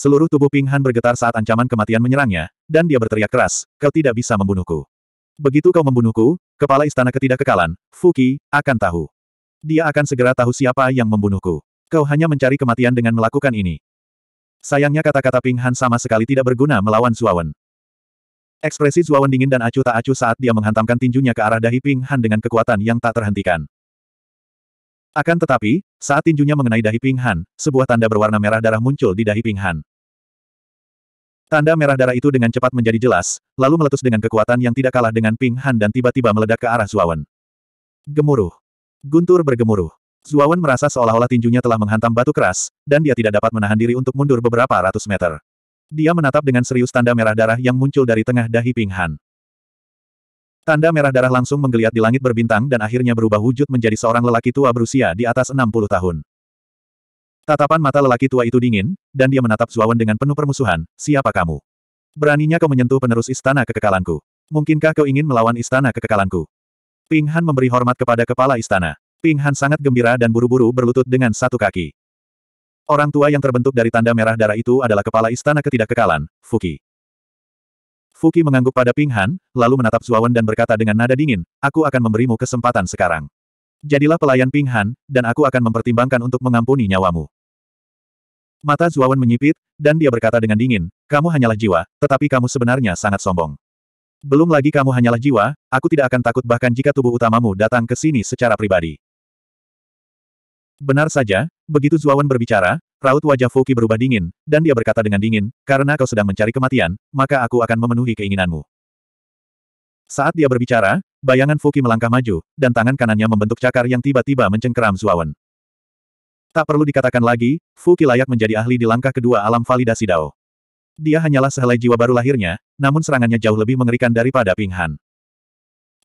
Seluruh tubuh Ping Han bergetar saat ancaman kematian menyerangnya, dan dia berteriak keras, kau tidak bisa membunuhku. Begitu kau membunuhku, kepala istana ketidakkekalan, Fuki, akan tahu. Dia akan segera tahu siapa yang membunuhku. Kau hanya mencari kematian dengan melakukan ini. Sayangnya kata-kata Ping Han sama sekali tidak berguna melawan Zuawan. Ekspresi Zuawan dingin dan acuh tak acuh saat dia menghantamkan tinjunya ke arah dahi Ping Han dengan kekuatan yang tak terhentikan. Akan tetapi, saat tinjunya mengenai dahi Ping Han, sebuah tanda berwarna merah darah muncul di dahi Ping Han. Tanda merah darah itu dengan cepat menjadi jelas, lalu meletus dengan kekuatan yang tidak kalah dengan Ping Han dan tiba-tiba meledak ke arah Zuawan. Gemuruh. Guntur bergemuruh. Zuawan merasa seolah-olah tinjunya telah menghantam batu keras, dan dia tidak dapat menahan diri untuk mundur beberapa ratus meter. Dia menatap dengan serius tanda merah darah yang muncul dari tengah dahi Ping Han. Tanda merah darah langsung menggeliat di langit berbintang dan akhirnya berubah wujud menjadi seorang lelaki tua berusia di atas 60 tahun. Tatapan mata lelaki tua itu dingin, dan dia menatap Zuawan dengan penuh permusuhan, siapa kamu? Beraninya kau menyentuh penerus istana kekekalanku. Mungkinkah kau ingin melawan istana kekekalanku? Ping Han memberi hormat kepada kepala istana. Ping Han sangat gembira dan buru-buru berlutut dengan satu kaki. Orang tua yang terbentuk dari tanda merah darah itu adalah kepala istana ketidakkekalan, Fuki. Fuki mengangguk pada Ping Han, lalu menatap Zuawan dan berkata dengan nada dingin, aku akan memberimu kesempatan sekarang. Jadilah pelayan Ping Han, dan aku akan mempertimbangkan untuk mengampuni nyawamu. Mata Zuawan menyipit, dan dia berkata dengan dingin, kamu hanyalah jiwa, tetapi kamu sebenarnya sangat sombong. Belum lagi kamu hanyalah jiwa, aku tidak akan takut bahkan jika tubuh utamamu datang ke sini secara pribadi. Benar saja, begitu Zuawan berbicara, raut wajah Fuki berubah dingin, dan dia berkata dengan dingin, karena kau sedang mencari kematian, maka aku akan memenuhi keinginanmu. Saat dia berbicara, bayangan Fuki melangkah maju, dan tangan kanannya membentuk cakar yang tiba-tiba mencengkeram Zuawan. Tak perlu dikatakan lagi, Fuki layak menjadi ahli di langkah kedua alam validasi Dao. Dia hanyalah sehelai jiwa baru lahirnya, namun serangannya jauh lebih mengerikan daripada Ping Han.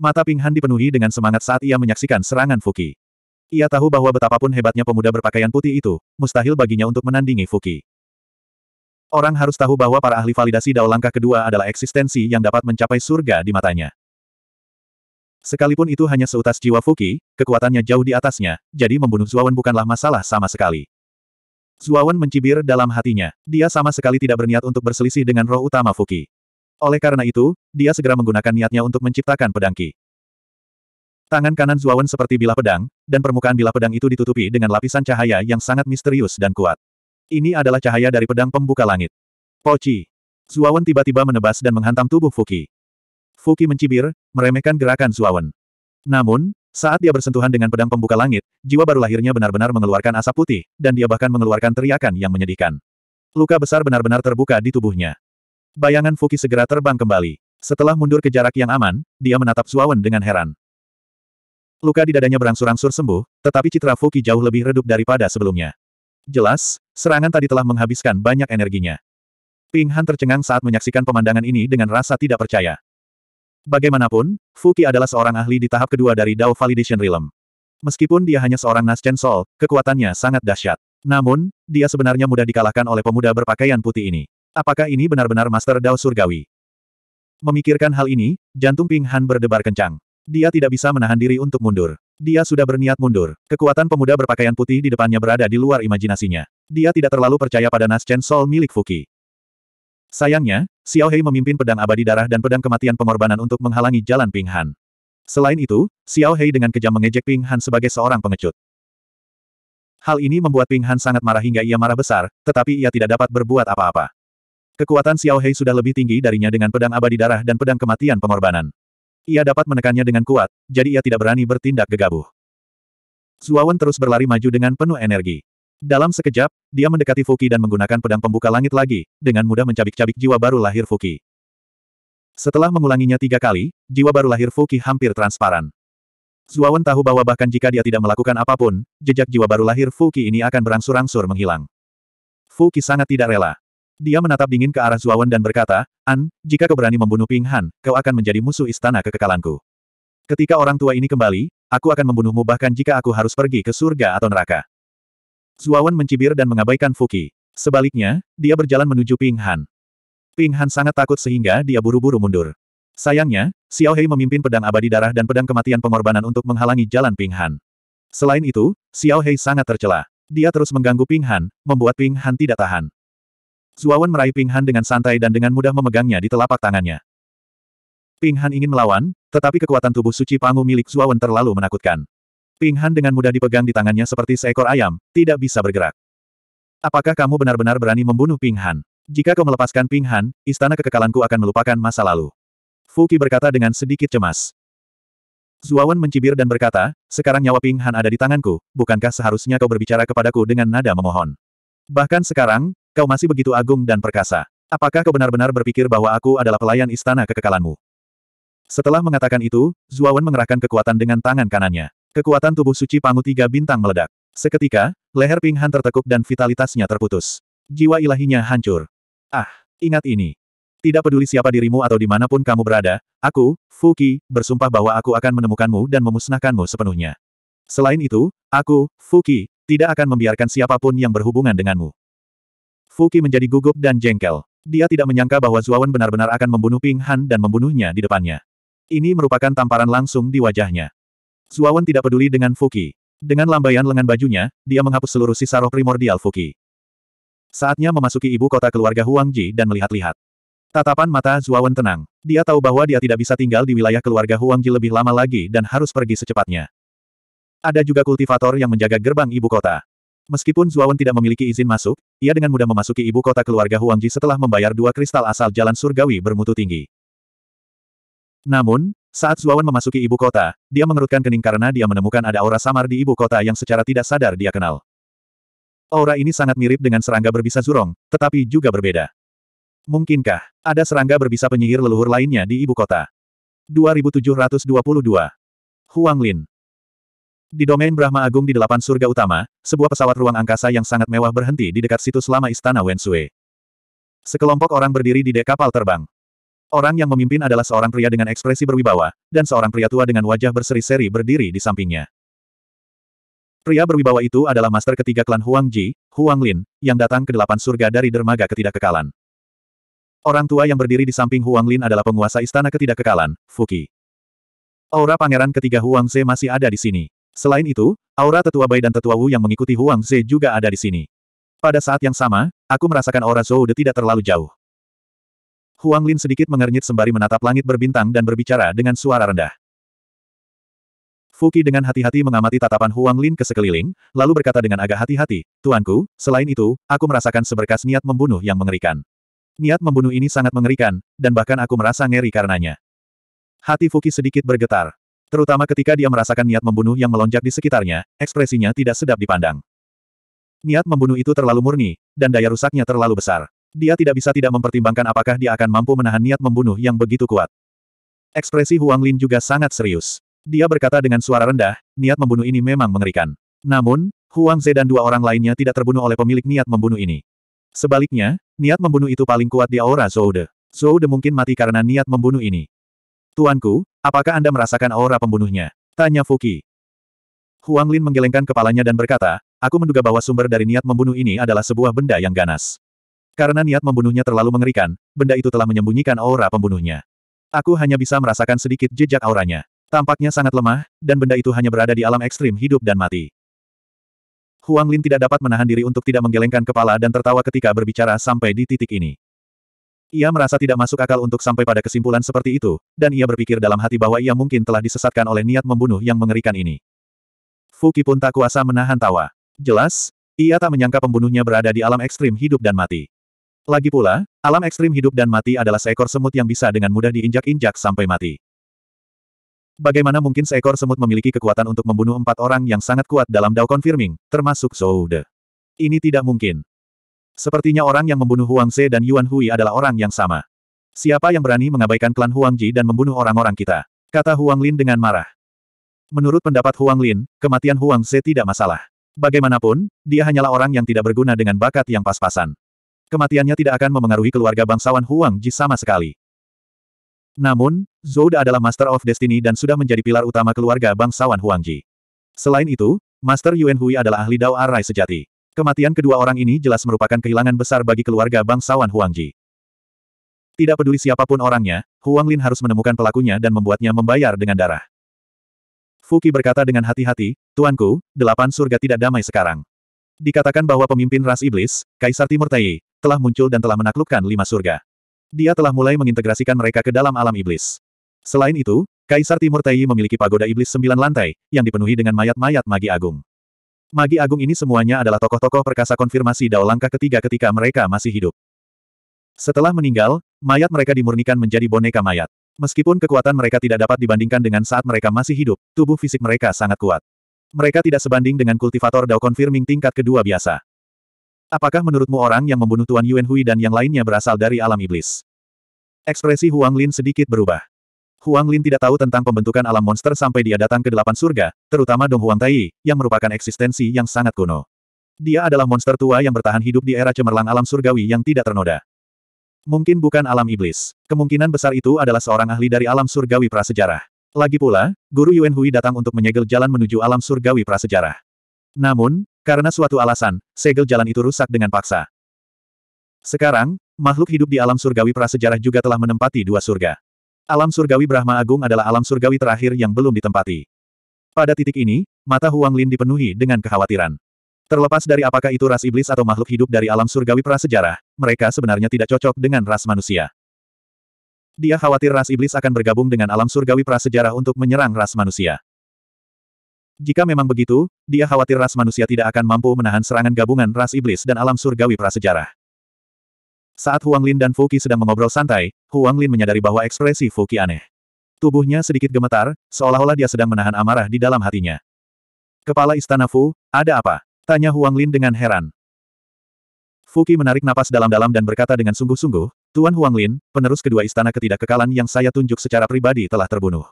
Mata Ping Han dipenuhi dengan semangat saat ia menyaksikan serangan Fuki. Ia tahu bahwa betapapun hebatnya pemuda berpakaian putih itu, mustahil baginya untuk menandingi Fuki. Orang harus tahu bahwa para ahli validasi dao langkah kedua adalah eksistensi yang dapat mencapai surga di matanya. Sekalipun itu hanya seutas jiwa Fuki, kekuatannya jauh di atasnya, jadi membunuh Zuawan bukanlah masalah sama sekali. Zuawan mencibir dalam hatinya. Dia sama sekali tidak berniat untuk berselisih dengan roh utama Fuki. Oleh karena itu, dia segera menggunakan niatnya untuk menciptakan pedangki. Tangan kanan Zuawan seperti bila pedang, dan permukaan bila pedang itu ditutupi dengan lapisan cahaya yang sangat misterius dan kuat. Ini adalah cahaya dari pedang pembuka langit. Poci. Zuawan tiba-tiba menebas dan menghantam tubuh Fuki. Fuki mencibir, meremehkan gerakan Zuawan. Namun, saat dia bersentuhan dengan pedang pembuka langit, jiwa baru lahirnya benar-benar mengeluarkan asap putih, dan dia bahkan mengeluarkan teriakan yang menyedihkan. Luka besar benar-benar terbuka di tubuhnya. Bayangan Fuki segera terbang kembali. Setelah mundur ke jarak yang aman, dia menatap Zuawan dengan heran. Luka di dadanya berangsur-angsur sembuh, tetapi citra Fuki jauh lebih redup daripada sebelumnya. Jelas, serangan tadi telah menghabiskan banyak energinya. Ping Han tercengang saat menyaksikan pemandangan ini dengan rasa tidak percaya. Bagaimanapun, Fuki adalah seorang ahli di tahap kedua dari Dao Validation Realm. Meskipun dia hanya seorang Naschen Sol, kekuatannya sangat dahsyat. Namun, dia sebenarnya mudah dikalahkan oleh pemuda berpakaian putih ini. Apakah ini benar-benar Master Dao Surgawi? Memikirkan hal ini, jantung Ping Han berdebar kencang. Dia tidak bisa menahan diri untuk mundur. Dia sudah berniat mundur. Kekuatan pemuda berpakaian putih di depannya berada di luar imajinasinya. Dia tidak terlalu percaya pada Naschen Sol milik Fuki. Sayangnya, Xiao Hei memimpin pedang abadi darah dan pedang kematian pengorbanan untuk menghalangi jalan Ping Han. Selain itu, Xiao Hei dengan kejam mengejek Ping Han sebagai seorang pengecut. Hal ini membuat Ping Han sangat marah hingga ia marah besar, tetapi ia tidak dapat berbuat apa-apa. Kekuatan Xiao Hei sudah lebih tinggi darinya dengan pedang abadi darah dan pedang kematian pengorbanan. Ia dapat menekannya dengan kuat, jadi ia tidak berani bertindak gegabah. Zuawan terus berlari maju dengan penuh energi. Dalam sekejap, dia mendekati Fuki dan menggunakan pedang pembuka langit lagi, dengan mudah mencabik-cabik jiwa baru lahir Fuki. Setelah mengulanginya tiga kali, jiwa baru lahir Fuki hampir transparan. Zuawan tahu bahwa bahkan jika dia tidak melakukan apapun, jejak jiwa baru lahir Fuki ini akan berangsur-angsur menghilang. Fuki sangat tidak rela. Dia menatap dingin ke arah Zuawan dan berkata, An, jika kau berani membunuh Ping Han, kau akan menjadi musuh istana kekekalanku. Ketika orang tua ini kembali, aku akan membunuhmu bahkan jika aku harus pergi ke surga atau neraka. Zuawan mencibir dan mengabaikan Fuki. Sebaliknya, dia berjalan menuju Ping Han. Ping Han sangat takut sehingga dia buru-buru mundur. Sayangnya, Xiao Hei memimpin pedang abadi darah dan pedang kematian pengorbanan untuk menghalangi jalan Ping Han. Selain itu, Xiao Hei sangat tercela. Dia terus mengganggu Ping Han, membuat Ping Han tidak tahan. Zuawan meraih Ping Han dengan santai dan dengan mudah memegangnya di telapak tangannya. Ping Han ingin melawan, tetapi kekuatan tubuh suci Pangu milik Zuawan terlalu menakutkan. Ping Han dengan mudah dipegang di tangannya seperti seekor ayam, tidak bisa bergerak. Apakah kamu benar-benar berani membunuh Ping Han? Jika kau melepaskan Ping Han, istana kekekalanku akan melupakan masa lalu. Fuki berkata dengan sedikit cemas. Zuawan mencibir dan berkata, sekarang nyawa Ping Han ada di tanganku, bukankah seharusnya kau berbicara kepadaku dengan nada memohon? Bahkan sekarang, Kau masih begitu agung dan perkasa. Apakah kau benar-benar berpikir bahwa aku adalah pelayan istana kekekalanmu? Setelah mengatakan itu, Zuawan mengerahkan kekuatan dengan tangan kanannya. Kekuatan tubuh suci Pangu Tiga Bintang meledak. Seketika, leher Ping Han tertekuk dan vitalitasnya terputus. Jiwa ilahinya hancur. Ah, ingat ini. Tidak peduli siapa dirimu atau dimanapun kamu berada, aku, Fuki, bersumpah bahwa aku akan menemukanmu dan memusnahkanmu sepenuhnya. Selain itu, aku, Fuki, tidak akan membiarkan siapapun yang berhubungan denganmu. Fuki menjadi gugup dan jengkel. Dia tidak menyangka bahwa Zuawan benar-benar akan membunuh Ping Han dan membunuhnya di depannya. Ini merupakan tamparan langsung di wajahnya. Zuawan tidak peduli dengan Fuki. Dengan lambaian lengan bajunya, dia menghapus seluruh sisa roh primordial Fuki. Saatnya memasuki ibu kota keluarga Huang Ji dan melihat-lihat. Tatapan mata Zuawan tenang. Dia tahu bahwa dia tidak bisa tinggal di wilayah keluarga Huang Ji lebih lama lagi dan harus pergi secepatnya. Ada juga kultivator yang menjaga gerbang ibu kota. Meskipun Zuawan tidak memiliki izin masuk, ia dengan mudah memasuki ibu kota keluarga Huangji setelah membayar dua kristal asal jalan surgawi bermutu tinggi. Namun, saat Zuawan memasuki ibu kota, dia mengerutkan kening karena dia menemukan ada aura samar di ibu kota yang secara tidak sadar dia kenal. Aura ini sangat mirip dengan serangga berbisa zurong, tetapi juga berbeda. Mungkinkah, ada serangga berbisa penyihir leluhur lainnya di ibu kota? 2722 Huang Lin di domain Brahma Agung di delapan surga utama, sebuah pesawat ruang angkasa yang sangat mewah berhenti di dekat situs lama Istana Wensue. Sekelompok orang berdiri di dek kapal terbang. Orang yang memimpin adalah seorang pria dengan ekspresi berwibawa, dan seorang pria tua dengan wajah berseri-seri berdiri di sampingnya. Pria berwibawa itu adalah master ketiga klan Huang Ji, Huang Lin, yang datang ke delapan surga dari dermaga ketidakkekalan. Orang tua yang berdiri di samping Huang Lin adalah penguasa istana ketidakkekalan, Fuki. Aura pangeran ketiga Huang Ze masih ada di sini. Selain itu, aura tetua Bai dan tetua Wu yang mengikuti Huang Ze juga ada di sini. Pada saat yang sama, aku merasakan aura Zhou De tidak terlalu jauh. Huang Lin sedikit mengernyit sembari menatap langit berbintang dan berbicara dengan suara rendah. Fuki dengan hati-hati mengamati tatapan Huang Lin ke sekeliling, lalu berkata dengan agak hati-hati, Tuanku, selain itu, aku merasakan seberkas niat membunuh yang mengerikan. Niat membunuh ini sangat mengerikan, dan bahkan aku merasa ngeri karenanya. Hati Fuki sedikit bergetar. Terutama ketika dia merasakan niat membunuh yang melonjak di sekitarnya, ekspresinya tidak sedap dipandang. Niat membunuh itu terlalu murni, dan daya rusaknya terlalu besar. Dia tidak bisa tidak mempertimbangkan apakah dia akan mampu menahan niat membunuh yang begitu kuat. Ekspresi Huang Lin juga sangat serius. Dia berkata dengan suara rendah, niat membunuh ini memang mengerikan. Namun, Huang Ze dan dua orang lainnya tidak terbunuh oleh pemilik niat membunuh ini. Sebaliknya, niat membunuh itu paling kuat di aura Zoude. Zoude mungkin mati karena niat membunuh ini. Tuanku, apakah Anda merasakan aura pembunuhnya? Tanya Fuki. Huang Lin menggelengkan kepalanya dan berkata, aku menduga bahwa sumber dari niat membunuh ini adalah sebuah benda yang ganas. Karena niat membunuhnya terlalu mengerikan, benda itu telah menyembunyikan aura pembunuhnya. Aku hanya bisa merasakan sedikit jejak auranya. Tampaknya sangat lemah, dan benda itu hanya berada di alam ekstrim hidup dan mati. Huang Lin tidak dapat menahan diri untuk tidak menggelengkan kepala dan tertawa ketika berbicara sampai di titik ini. Ia merasa tidak masuk akal untuk sampai pada kesimpulan seperti itu, dan ia berpikir dalam hati bahwa ia mungkin telah disesatkan oleh niat membunuh yang mengerikan ini. Fuki pun tak kuasa menahan tawa. Jelas, ia tak menyangka pembunuhnya berada di alam ekstrim hidup dan mati. Lagi pula, alam ekstrim hidup dan mati adalah seekor semut yang bisa dengan mudah diinjak-injak sampai mati. Bagaimana mungkin seekor semut memiliki kekuatan untuk membunuh empat orang yang sangat kuat dalam Dao Confirming, termasuk Zhou De? Ini tidak mungkin. Sepertinya orang yang membunuh Huang Ze dan Yuan Hui adalah orang yang sama. Siapa yang berani mengabaikan klan Huang Ji dan membunuh orang-orang kita? Kata Huang Lin dengan marah. Menurut pendapat Huang Lin, kematian Huang Ze tidak masalah. Bagaimanapun, dia hanyalah orang yang tidak berguna dengan bakat yang pas-pasan. Kematiannya tidak akan memengaruhi keluarga bangsawan Huang Ji sama sekali. Namun, Zhou adalah Master of Destiny dan sudah menjadi pilar utama keluarga bangsawan Huang Ji. Selain itu, Master Yuan Hui adalah ahli Dao Arai sejati. Kematian kedua orang ini jelas merupakan kehilangan besar bagi keluarga bangsawan Huangji. Tidak peduli siapapun orangnya, Huang Lin harus menemukan pelakunya dan membuatnya membayar dengan darah. Fuki berkata dengan hati-hati, Tuanku, delapan surga tidak damai sekarang. Dikatakan bahwa pemimpin ras iblis, Kaisar Timur Tai, telah muncul dan telah menaklukkan lima surga. Dia telah mulai mengintegrasikan mereka ke dalam alam iblis. Selain itu, Kaisar Timur Tai memiliki pagoda iblis sembilan lantai, yang dipenuhi dengan mayat-mayat magi agung. Magi agung ini semuanya adalah tokoh-tokoh perkasa konfirmasi dao langkah ketiga ketika mereka masih hidup. Setelah meninggal, mayat mereka dimurnikan menjadi boneka mayat. Meskipun kekuatan mereka tidak dapat dibandingkan dengan saat mereka masih hidup, tubuh fisik mereka sangat kuat. Mereka tidak sebanding dengan kultivator dao confirming tingkat kedua biasa. Apakah menurutmu orang yang membunuh Tuan Yuan Hui dan yang lainnya berasal dari alam iblis? Ekspresi Huang Lin sedikit berubah. Huang Lin tidak tahu tentang pembentukan alam monster sampai dia datang ke delapan surga, terutama Dong Huang Tai, yang merupakan eksistensi yang sangat kuno. Dia adalah monster tua yang bertahan hidup di era cemerlang alam surgawi yang tidak ternoda. Mungkin bukan alam iblis. Kemungkinan besar itu adalah seorang ahli dari alam surgawi prasejarah. Lagi pula, Guru Yuan Hui datang untuk menyegel jalan menuju alam surgawi prasejarah. Namun, karena suatu alasan, segel jalan itu rusak dengan paksa. Sekarang, makhluk hidup di alam surgawi prasejarah juga telah menempati dua surga. Alam surgawi Brahma Agung adalah alam surgawi terakhir yang belum ditempati. Pada titik ini, mata Huang Lin dipenuhi dengan kekhawatiran. Terlepas dari apakah itu ras iblis atau makhluk hidup dari alam surgawi prasejarah, mereka sebenarnya tidak cocok dengan ras manusia. Dia khawatir ras iblis akan bergabung dengan alam surgawi prasejarah untuk menyerang ras manusia. Jika memang begitu, dia khawatir ras manusia tidak akan mampu menahan serangan gabungan ras iblis dan alam surgawi prasejarah. Saat Huang Lin dan Fuki sedang mengobrol santai, Huang Lin menyadari bahwa ekspresi Fuki aneh. Tubuhnya sedikit gemetar, seolah-olah dia sedang menahan amarah di dalam hatinya. Kepala Istana Fu, ada apa? Tanya Huang Lin dengan heran. Fuki menarik napas dalam-dalam dan berkata dengan sungguh-sungguh, Tuan Huang Lin, penerus kedua istana ketidakkekalan yang saya tunjuk secara pribadi telah terbunuh.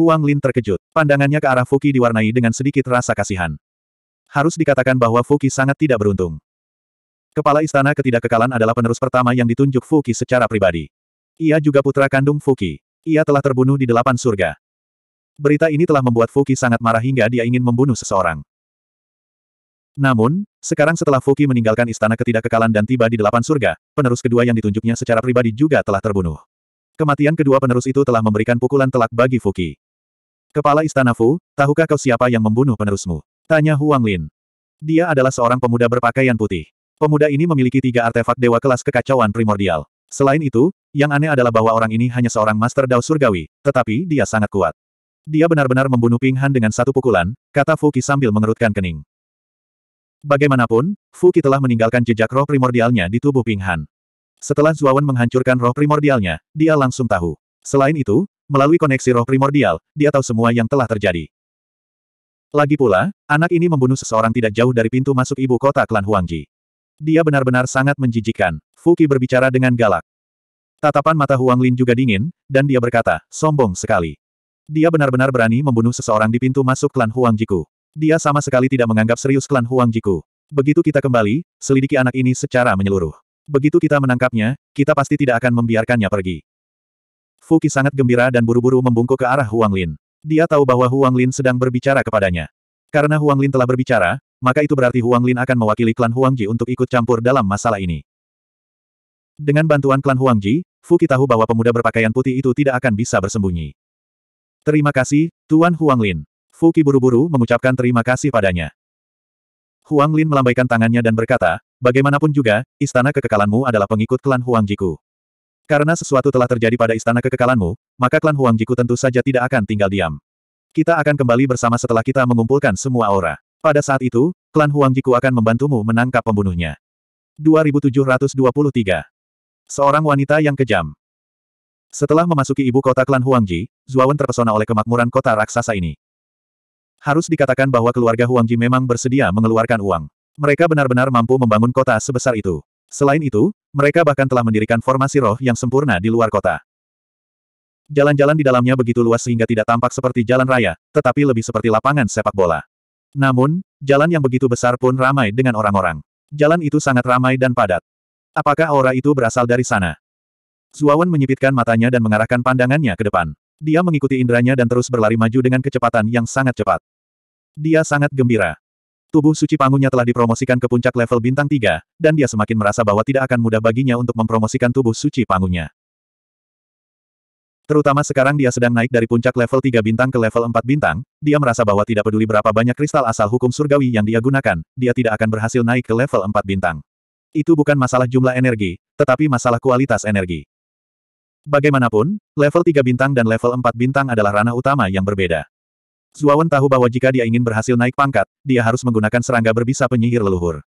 Huang Lin terkejut. Pandangannya ke arah Fuki diwarnai dengan sedikit rasa kasihan. Harus dikatakan bahwa Fuki sangat tidak beruntung. Kepala Istana Ketidakkekalan adalah penerus pertama yang ditunjuk Fuki secara pribadi. Ia juga putra kandung Fuki. Ia telah terbunuh di delapan surga. Berita ini telah membuat Fuki sangat marah hingga dia ingin membunuh seseorang. Namun, sekarang setelah Fuki meninggalkan istana ketidakkekalan dan tiba di delapan surga, penerus kedua yang ditunjuknya secara pribadi juga telah terbunuh. Kematian kedua penerus itu telah memberikan pukulan telak bagi Fuki. Kepala istana Fu, tahukah kau siapa yang membunuh penerusmu? Tanya Huang Lin. Dia adalah seorang pemuda berpakaian putih. Pemuda ini memiliki tiga artefak dewa kelas kekacauan primordial. Selain itu, yang aneh adalah bahwa orang ini hanya seorang Master Dao Surgawi, tetapi dia sangat kuat. Dia benar-benar membunuh Ping Han dengan satu pukulan, kata Fuki sambil mengerutkan kening. Bagaimanapun, Fuki telah meninggalkan jejak roh primordialnya di tubuh Ping Han. Setelah Zuawan menghancurkan roh primordialnya, dia langsung tahu. Selain itu, melalui koneksi roh primordial, dia tahu semua yang telah terjadi. Lagi pula, anak ini membunuh seseorang tidak jauh dari pintu masuk ibu kota klan Huangji. Dia benar-benar sangat menjijikan. Fuki berbicara dengan galak. Tatapan mata Huang Lin juga dingin, dan dia berkata, sombong sekali. Dia benar-benar berani membunuh seseorang di pintu masuk klan Huang Jiku. Dia sama sekali tidak menganggap serius klan Huang Jiku. Begitu kita kembali, selidiki anak ini secara menyeluruh. Begitu kita menangkapnya, kita pasti tidak akan membiarkannya pergi. Fuki sangat gembira dan buru-buru membungkuk ke arah Huang Lin. Dia tahu bahwa Huang Lin sedang berbicara kepadanya. Karena Huang Lin telah berbicara, maka itu berarti Huang Lin akan mewakili klan Huang Ji untuk ikut campur dalam masalah ini. Dengan bantuan klan Huang Ji, Fu Fuki tahu bahwa pemuda berpakaian putih itu tidak akan bisa bersembunyi. Terima kasih, Tuan Huang Lin. Fuki buru-buru mengucapkan terima kasih padanya. Huang Lin melambaikan tangannya dan berkata, bagaimanapun juga, istana kekekalanmu adalah pengikut klan Huang Jiku. Karena sesuatu telah terjadi pada istana kekekalanmu, maka klan Huang Jiku tentu saja tidak akan tinggal diam. Kita akan kembali bersama setelah kita mengumpulkan semua aura. Pada saat itu, klan Huang Jiku akan membantumu menangkap pembunuhnya. 2723. Seorang wanita yang kejam. Setelah memasuki ibu kota klan Huangji, Zuawan terpesona oleh kemakmuran kota raksasa ini. Harus dikatakan bahwa keluarga Huangji memang bersedia mengeluarkan uang. Mereka benar-benar mampu membangun kota sebesar itu. Selain itu, mereka bahkan telah mendirikan formasi roh yang sempurna di luar kota. Jalan-jalan di dalamnya begitu luas sehingga tidak tampak seperti jalan raya, tetapi lebih seperti lapangan sepak bola. Namun, jalan yang begitu besar pun ramai dengan orang-orang. Jalan itu sangat ramai dan padat. Apakah aura itu berasal dari sana? Zuawan menyipitkan matanya dan mengarahkan pandangannya ke depan. Dia mengikuti indranya dan terus berlari maju dengan kecepatan yang sangat cepat. Dia sangat gembira. Tubuh suci pangunya telah dipromosikan ke puncak level bintang 3, dan dia semakin merasa bahwa tidak akan mudah baginya untuk mempromosikan tubuh suci pangunya. Terutama sekarang dia sedang naik dari puncak level 3 bintang ke level 4 bintang, dia merasa bahwa tidak peduli berapa banyak kristal asal hukum surgawi yang dia gunakan, dia tidak akan berhasil naik ke level 4 bintang. Itu bukan masalah jumlah energi, tetapi masalah kualitas energi. Bagaimanapun, level 3 bintang dan level 4 bintang adalah ranah utama yang berbeda. Zuawan tahu bahwa jika dia ingin berhasil naik pangkat, dia harus menggunakan serangga berbisa penyihir leluhur.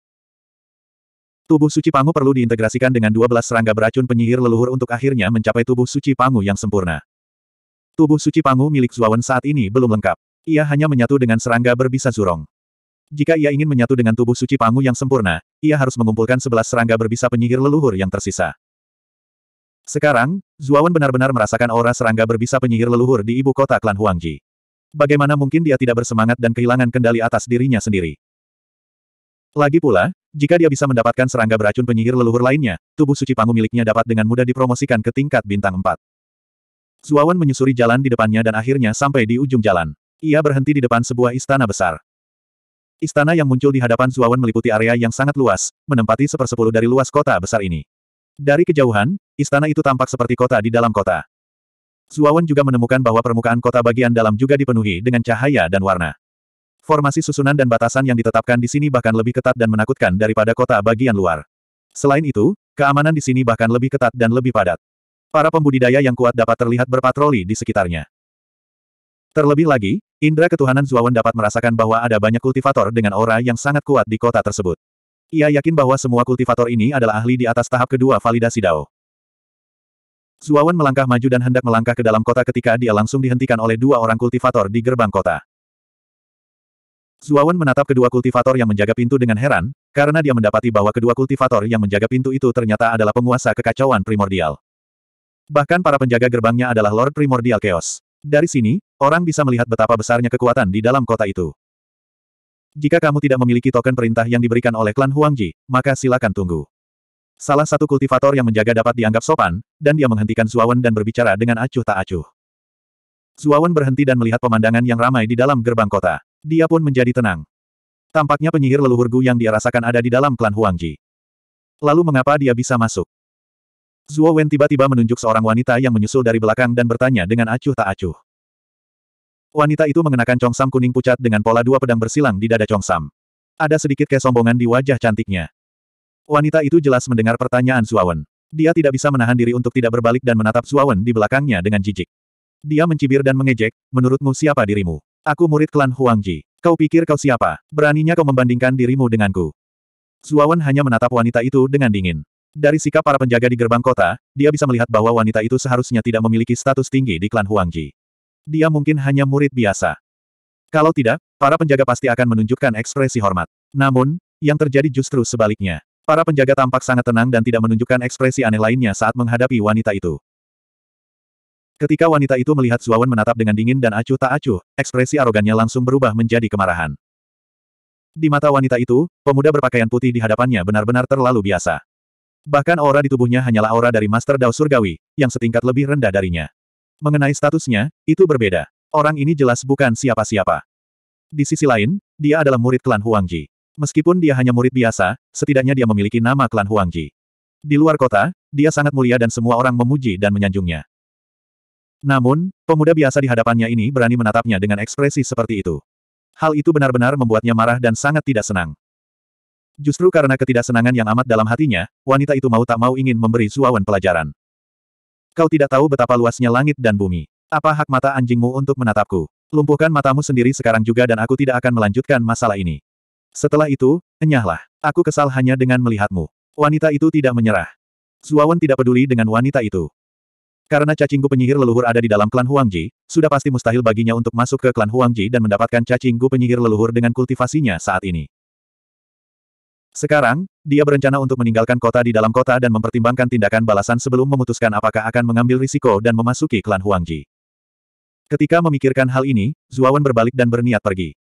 Tubuh suci Pangu perlu diintegrasikan dengan 12 serangga beracun penyihir leluhur untuk akhirnya mencapai tubuh suci Pangu yang sempurna. Tubuh suci Pangu milik Zuawan saat ini belum lengkap. Ia hanya menyatu dengan serangga berbisa zurong. Jika ia ingin menyatu dengan tubuh suci Pangu yang sempurna, ia harus mengumpulkan 11 serangga berbisa penyihir leluhur yang tersisa. Sekarang, Zuawan benar-benar merasakan aura serangga berbisa penyihir leluhur di ibu kota klan Huangji. Bagaimana mungkin dia tidak bersemangat dan kehilangan kendali atas dirinya sendiri? Lagi pula, jika dia bisa mendapatkan serangga beracun penyihir leluhur lainnya, tubuh suci pangu miliknya dapat dengan mudah dipromosikan ke tingkat bintang 4. Zuawan menyusuri jalan di depannya dan akhirnya sampai di ujung jalan. Ia berhenti di depan sebuah istana besar. Istana yang muncul di hadapan Zuawan meliputi area yang sangat luas, menempati sepersepuluh dari luas kota besar ini. Dari kejauhan, istana itu tampak seperti kota di dalam kota. Zuawan juga menemukan bahwa permukaan kota bagian dalam juga dipenuhi dengan cahaya dan warna. Formasi susunan dan batasan yang ditetapkan di sini bahkan lebih ketat dan menakutkan daripada kota bagian luar. Selain itu, keamanan di sini bahkan lebih ketat dan lebih padat. Para pembudidaya yang kuat dapat terlihat berpatroli di sekitarnya. Terlebih lagi, indera ketuhanan Zuawan dapat merasakan bahwa ada banyak kultivator dengan aura yang sangat kuat di kota tersebut. Ia yakin bahwa semua kultivator ini adalah ahli di atas tahap kedua validasi Dao. Zuawan melangkah maju dan hendak melangkah ke dalam kota ketika dia langsung dihentikan oleh dua orang kultivator di gerbang kota. Zuawan menatap kedua kultivator yang menjaga pintu dengan heran, karena dia mendapati bahwa kedua kultivator yang menjaga pintu itu ternyata adalah penguasa kekacauan primordial. Bahkan para penjaga gerbangnya adalah Lord Primordial Chaos. Dari sini, orang bisa melihat betapa besarnya kekuatan di dalam kota itu. Jika kamu tidak memiliki token perintah yang diberikan oleh klan Huangji, maka silakan tunggu. Salah satu kultivator yang menjaga dapat dianggap sopan, dan dia menghentikan Zuawan dan berbicara dengan acuh tak acuh. Zuawan berhenti dan melihat pemandangan yang ramai di dalam gerbang kota. Dia pun menjadi tenang. Tampaknya penyihir leluhur Gu yang dia rasakan ada di dalam klan Huangji. Lalu mengapa dia bisa masuk? Zuo Wen tiba-tiba menunjuk seorang wanita yang menyusul dari belakang dan bertanya dengan acuh tak acuh. Wanita itu mengenakan congsam kuning pucat dengan pola dua pedang bersilang di dada congsam. Ada sedikit kesombongan di wajah cantiknya. Wanita itu jelas mendengar pertanyaan Wen. Dia tidak bisa menahan diri untuk tidak berbalik dan menatap Wen di belakangnya dengan jijik. Dia mencibir dan mengejek, menurutmu siapa dirimu? Aku murid klan Huangji. Kau pikir kau siapa? Beraninya kau membandingkan dirimu denganku. Zuawan hanya menatap wanita itu dengan dingin. Dari sikap para penjaga di gerbang kota, dia bisa melihat bahwa wanita itu seharusnya tidak memiliki status tinggi di klan Huangji. Dia mungkin hanya murid biasa. Kalau tidak, para penjaga pasti akan menunjukkan ekspresi hormat. Namun, yang terjadi justru sebaliknya. Para penjaga tampak sangat tenang dan tidak menunjukkan ekspresi aneh lainnya saat menghadapi wanita itu. Ketika wanita itu melihat Zuawan menatap dengan dingin dan acuh tak acuh, ekspresi arogannya langsung berubah menjadi kemarahan. Di mata wanita itu, pemuda berpakaian putih di hadapannya benar-benar terlalu biasa. Bahkan aura di tubuhnya hanyalah aura dari Master Dao Surgawi, yang setingkat lebih rendah darinya. Mengenai statusnya, itu berbeda. Orang ini jelas bukan siapa-siapa. Di sisi lain, dia adalah murid klan Huangji. Meskipun dia hanya murid biasa, setidaknya dia memiliki nama klan Huangji. Di luar kota, dia sangat mulia dan semua orang memuji dan menyanjungnya. Namun, pemuda biasa di hadapannya ini berani menatapnya dengan ekspresi seperti itu. Hal itu benar-benar membuatnya marah dan sangat tidak senang. Justru karena ketidaksenangan yang amat dalam hatinya, wanita itu mau tak mau ingin memberi Zuawan pelajaran. Kau tidak tahu betapa luasnya langit dan bumi. Apa hak mata anjingmu untuk menatapku? Lumpuhkan matamu sendiri sekarang juga dan aku tidak akan melanjutkan masalah ini. Setelah itu, enyahlah. Aku kesal hanya dengan melihatmu. Wanita itu tidak menyerah. Zuawan tidak peduli dengan wanita itu. Karena cacinggu penyihir leluhur ada di dalam klan Huangji, sudah pasti mustahil baginya untuk masuk ke klan Huangji dan mendapatkan cacinggu penyihir leluhur dengan kultivasinya saat ini. Sekarang, dia berencana untuk meninggalkan kota di dalam kota dan mempertimbangkan tindakan balasan sebelum memutuskan apakah akan mengambil risiko dan memasuki klan Huangji. Ketika memikirkan hal ini, Zuawan berbalik dan berniat pergi.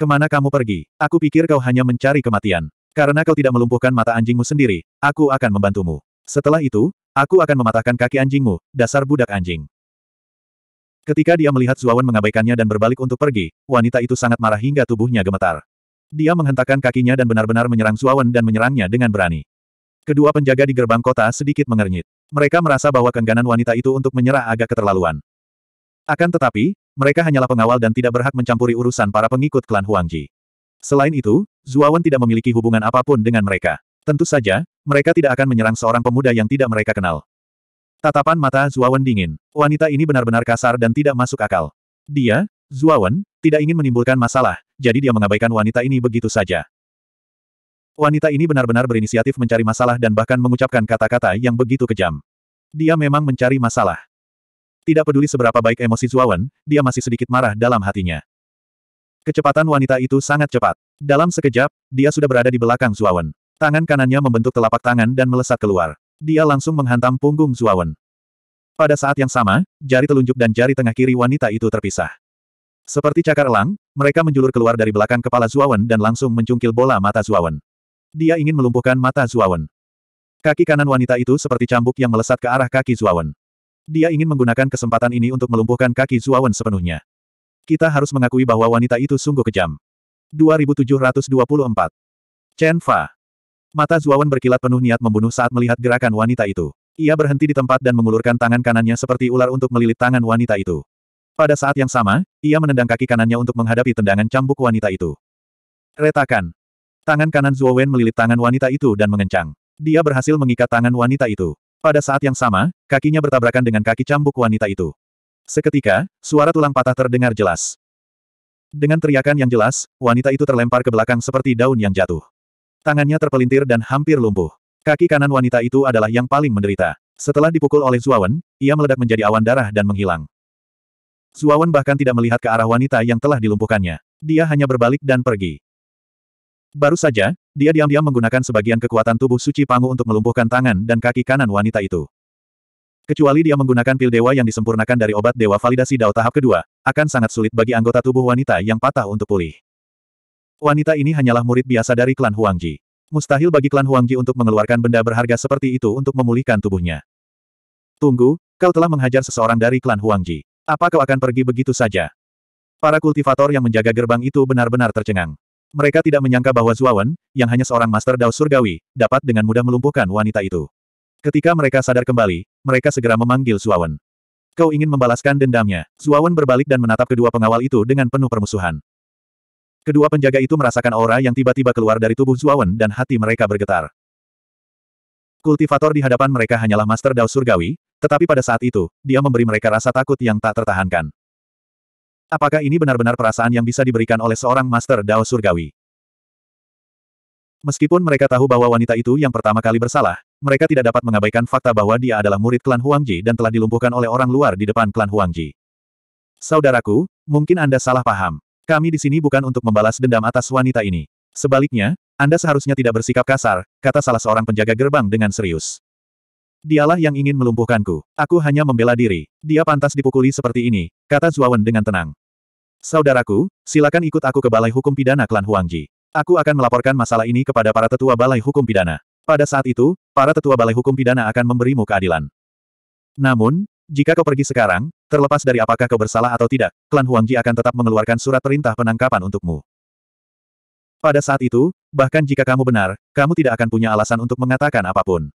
Kemana kamu pergi? Aku pikir kau hanya mencari kematian. Karena kau tidak melumpuhkan mata anjingmu sendiri, aku akan membantumu. Setelah itu, Aku akan mematahkan kaki anjingmu, dasar budak anjing. Ketika dia melihat Zuawan mengabaikannya dan berbalik untuk pergi, wanita itu sangat marah hingga tubuhnya gemetar. Dia menghentakkan kakinya dan benar-benar menyerang Zuawan dan menyerangnya dengan berani. Kedua penjaga di gerbang kota sedikit mengernyit. Mereka merasa bahwa keengganan wanita itu untuk menyerah agak keterlaluan. Akan tetapi, mereka hanyalah pengawal dan tidak berhak mencampuri urusan para pengikut klan Huangji. Selain itu, Zuawan tidak memiliki hubungan apapun dengan mereka. Tentu saja, mereka tidak akan menyerang seorang pemuda yang tidak mereka kenal. Tatapan mata Zuawan dingin. Wanita ini benar-benar kasar dan tidak masuk akal. Dia, Zuawan, tidak ingin menimbulkan masalah, jadi dia mengabaikan wanita ini begitu saja. Wanita ini benar-benar berinisiatif mencari masalah dan bahkan mengucapkan kata-kata yang begitu kejam. Dia memang mencari masalah. Tidak peduli seberapa baik emosi Zuawan, dia masih sedikit marah dalam hatinya. Kecepatan wanita itu sangat cepat. Dalam sekejap, dia sudah berada di belakang Zuawan. Tangan kanannya membentuk telapak tangan dan melesat keluar. Dia langsung menghantam punggung Zuawan. Pada saat yang sama, jari telunjuk dan jari tengah kiri wanita itu terpisah. Seperti cakar elang, mereka menjulur keluar dari belakang kepala Zuawan dan langsung mencungkil bola mata Zuawan. Dia ingin melumpuhkan mata Zuawan. Kaki kanan wanita itu seperti cambuk yang melesat ke arah kaki Zuawan. Dia ingin menggunakan kesempatan ini untuk melumpuhkan kaki Zuawan sepenuhnya. Kita harus mengakui bahwa wanita itu sungguh kejam. 2724 Chen Fa Mata Zuawan berkilat penuh niat membunuh saat melihat gerakan wanita itu. Ia berhenti di tempat dan mengulurkan tangan kanannya seperti ular untuk melilit tangan wanita itu. Pada saat yang sama, ia menendang kaki kanannya untuk menghadapi tendangan cambuk wanita itu. Retakan. Tangan kanan Zuowen melilit tangan wanita itu dan mengencang. Dia berhasil mengikat tangan wanita itu. Pada saat yang sama, kakinya bertabrakan dengan kaki cambuk wanita itu. Seketika, suara tulang patah terdengar jelas. Dengan teriakan yang jelas, wanita itu terlempar ke belakang seperti daun yang jatuh. Tangannya terpelintir dan hampir lumpuh. Kaki kanan wanita itu adalah yang paling menderita. Setelah dipukul oleh Zuawan, ia meledak menjadi awan darah dan menghilang. Zuawan bahkan tidak melihat ke arah wanita yang telah dilumpuhkannya. Dia hanya berbalik dan pergi. Baru saja, dia diam-diam menggunakan sebagian kekuatan tubuh suci Pangu untuk melumpuhkan tangan dan kaki kanan wanita itu. Kecuali dia menggunakan pil dewa yang disempurnakan dari obat dewa validasi Dao tahap kedua, akan sangat sulit bagi anggota tubuh wanita yang patah untuk pulih. Wanita ini hanyalah murid biasa dari klan Huangji. Mustahil bagi klan Huangji untuk mengeluarkan benda berharga seperti itu untuk memulihkan tubuhnya. Tunggu, kau telah menghajar seseorang dari klan Huangji. Apa kau akan pergi begitu saja? Para kultivator yang menjaga gerbang itu benar-benar tercengang. Mereka tidak menyangka bahwa Zuawan, yang hanya seorang master Dao surgawi, dapat dengan mudah melumpuhkan wanita itu. Ketika mereka sadar kembali, mereka segera memanggil Zuawan. Kau ingin membalaskan dendamnya. Zuawan berbalik dan menatap kedua pengawal itu dengan penuh permusuhan. Kedua penjaga itu merasakan aura yang tiba-tiba keluar dari tubuh Zuawan dan hati mereka bergetar. Kultivator di hadapan mereka hanyalah Master Dao Surgawi, tetapi pada saat itu, dia memberi mereka rasa takut yang tak tertahankan. Apakah ini benar-benar perasaan yang bisa diberikan oleh seorang Master Dao Surgawi? Meskipun mereka tahu bahwa wanita itu yang pertama kali bersalah, mereka tidak dapat mengabaikan fakta bahwa dia adalah murid klan Huangji dan telah dilumpuhkan oleh orang luar di depan klan Huangji. Saudaraku, mungkin Anda salah paham. Kami di sini bukan untuk membalas dendam atas wanita ini. Sebaliknya, Anda seharusnya tidak bersikap kasar, kata salah seorang penjaga gerbang dengan serius. Dialah yang ingin melumpuhkanku. Aku hanya membela diri. Dia pantas dipukuli seperti ini, kata Zuawan dengan tenang. Saudaraku, silakan ikut aku ke Balai Hukum Pidana Klan Huangji. Aku akan melaporkan masalah ini kepada para tetua Balai Hukum Pidana. Pada saat itu, para tetua Balai Hukum Pidana akan memberimu keadilan. Namun, jika kau pergi sekarang, terlepas dari apakah kau bersalah atau tidak, klan Huangji akan tetap mengeluarkan surat perintah penangkapan untukmu. Pada saat itu, bahkan jika kamu benar, kamu tidak akan punya alasan untuk mengatakan apapun.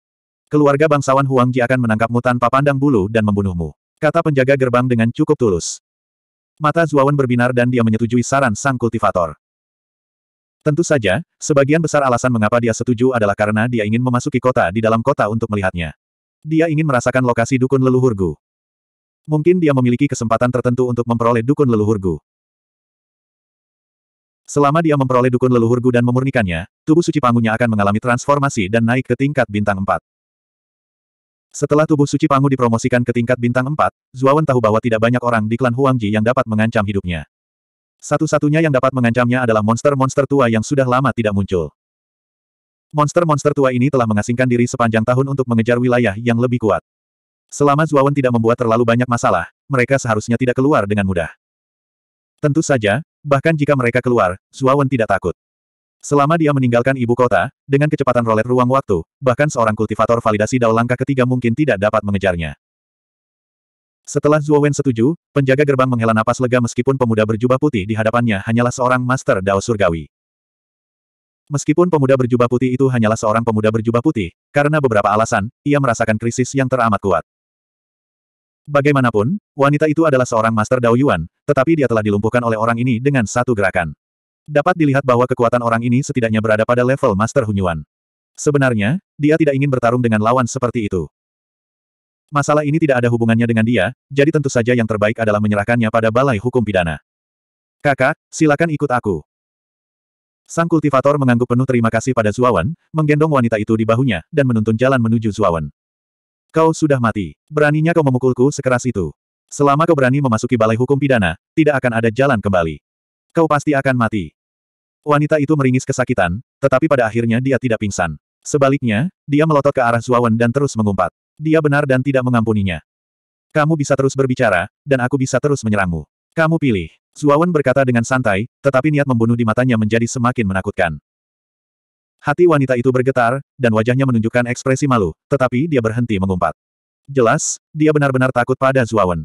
Keluarga bangsawan Huangji akan menangkapmu tanpa pandang bulu dan membunuhmu. Kata penjaga gerbang dengan cukup tulus. Mata Zuawan berbinar dan dia menyetujui saran sang kultivator. Tentu saja, sebagian besar alasan mengapa dia setuju adalah karena dia ingin memasuki kota di dalam kota untuk melihatnya. Dia ingin merasakan lokasi dukun leluhur gu. Mungkin dia memiliki kesempatan tertentu untuk memperoleh dukun leluhur gu. Selama dia memperoleh dukun leluhur gu dan memurnikannya, tubuh suci Pangunya akan mengalami transformasi dan naik ke tingkat bintang 4. Setelah tubuh suci Pangu dipromosikan ke tingkat bintang 4, Zuawan tahu bahwa tidak banyak orang di klan Huangji yang dapat mengancam hidupnya. Satu-satunya yang dapat mengancamnya adalah monster-monster tua yang sudah lama tidak muncul. Monster-monster tua ini telah mengasingkan diri sepanjang tahun untuk mengejar wilayah yang lebih kuat. Selama Zuawan tidak membuat terlalu banyak masalah, mereka seharusnya tidak keluar dengan mudah. Tentu saja, bahkan jika mereka keluar, Zuawan tidak takut. Selama dia meninggalkan ibu kota, dengan kecepatan rolet ruang waktu, bahkan seorang kultivator validasi dao langkah ketiga mungkin tidak dapat mengejarnya. Setelah Zuowen setuju, penjaga gerbang menghela napas lega meskipun pemuda berjubah putih di hadapannya hanyalah seorang master dao surgawi. Meskipun pemuda berjubah putih itu hanyalah seorang pemuda berjubah putih, karena beberapa alasan, ia merasakan krisis yang teramat kuat. Bagaimanapun, wanita itu adalah seorang master Dao Yuan, tetapi dia telah dilumpuhkan oleh orang ini dengan satu gerakan. Dapat dilihat bahwa kekuatan orang ini setidaknya berada pada level Master Hunyuan. Sebenarnya, dia tidak ingin bertarung dengan lawan seperti itu. Masalah ini tidak ada hubungannya dengan dia, jadi tentu saja yang terbaik adalah menyerahkannya pada balai hukum pidana. Kakak, silakan ikut aku. Sang kultivator mengangguk penuh terima kasih pada Zuawan, menggendong wanita itu di bahunya, dan menuntun jalan menuju Zuawan. Kau sudah mati. Beraninya kau memukulku sekeras itu. Selama kau berani memasuki balai hukum pidana, tidak akan ada jalan kembali. Kau pasti akan mati. Wanita itu meringis kesakitan, tetapi pada akhirnya dia tidak pingsan. Sebaliknya, dia melotot ke arah Zuawan dan terus mengumpat. Dia benar dan tidak mengampuninya. Kamu bisa terus berbicara, dan aku bisa terus menyerangmu. Kamu pilih. Zuawan berkata dengan santai, tetapi niat membunuh di matanya menjadi semakin menakutkan. Hati wanita itu bergetar, dan wajahnya menunjukkan ekspresi malu, tetapi dia berhenti mengumpat. Jelas, dia benar-benar takut pada Zuawan.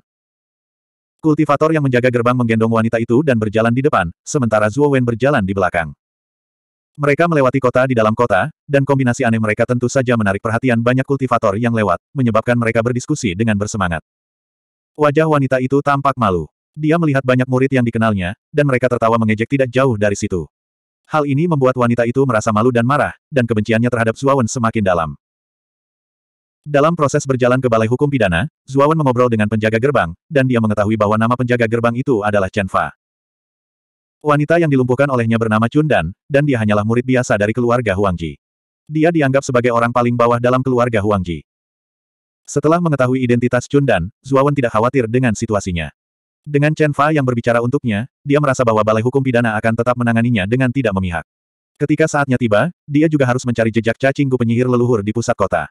Kultivator yang menjaga gerbang menggendong wanita itu dan berjalan di depan, sementara Zuawan berjalan di belakang. Mereka melewati kota di dalam kota, dan kombinasi aneh mereka tentu saja menarik perhatian banyak kultivator yang lewat, menyebabkan mereka berdiskusi dengan bersemangat. Wajah wanita itu tampak malu. Dia melihat banyak murid yang dikenalnya, dan mereka tertawa mengejek tidak jauh dari situ. Hal ini membuat wanita itu merasa malu dan marah, dan kebenciannya terhadap Zuawan semakin dalam. Dalam proses berjalan ke Balai Hukum Pidana, Zuawan mengobrol dengan penjaga gerbang, dan dia mengetahui bahwa nama penjaga gerbang itu adalah Chen Fa. Wanita yang dilumpuhkan olehnya bernama Chun Dan, dan dia hanyalah murid biasa dari keluarga Huang Ji. Dia dianggap sebagai orang paling bawah dalam keluarga Huang Ji. Setelah mengetahui identitas Chun Dan, Zuawan tidak khawatir dengan situasinya. Dengan Chen Fa yang berbicara untuknya, dia merasa bahwa Balai Hukum Pidana akan tetap menanganinya dengan tidak memihak. Ketika saatnya tiba, dia juga harus mencari jejak cacing gu penyihir leluhur di pusat kota.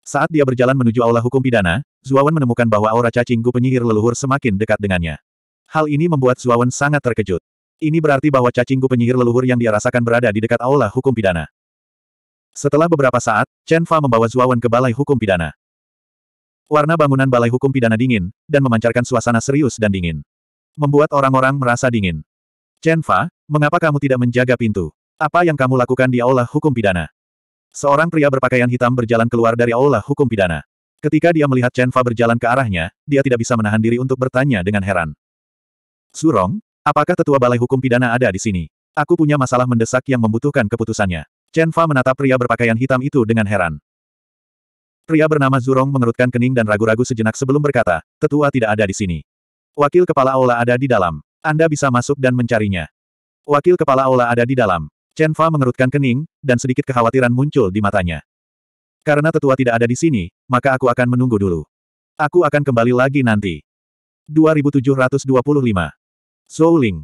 Saat dia berjalan menuju aula hukum pidana, Zuawan menemukan bahwa aura cacing gu penyihir leluhur semakin dekat dengannya. Hal ini membuat Zuawan sangat terkejut. Ini berarti bahwa cacing gu penyihir leluhur yang dia rasakan berada di dekat aula hukum pidana. Setelah beberapa saat, Chen Fa membawa Zuawan ke balai hukum pidana. Warna bangunan Balai Hukum Pidana dingin, dan memancarkan suasana serius dan dingin. Membuat orang-orang merasa dingin. Chen Fa, mengapa kamu tidak menjaga pintu? Apa yang kamu lakukan di Aula Hukum Pidana? Seorang pria berpakaian hitam berjalan keluar dari Aula Hukum Pidana. Ketika dia melihat Chen Fa berjalan ke arahnya, dia tidak bisa menahan diri untuk bertanya dengan heran. Surong, apakah tetua Balai Hukum Pidana ada di sini? Aku punya masalah mendesak yang membutuhkan keputusannya. Chen Fa menatap pria berpakaian hitam itu dengan heran. Pria bernama Zurong mengerutkan kening dan ragu-ragu sejenak sebelum berkata, tetua tidak ada di sini. Wakil kepala aula ada di dalam. Anda bisa masuk dan mencarinya. Wakil kepala aula ada di dalam. Chen Fa mengerutkan kening, dan sedikit kekhawatiran muncul di matanya. Karena tetua tidak ada di sini, maka aku akan menunggu dulu. Aku akan kembali lagi nanti. 2725. Zhou Ling.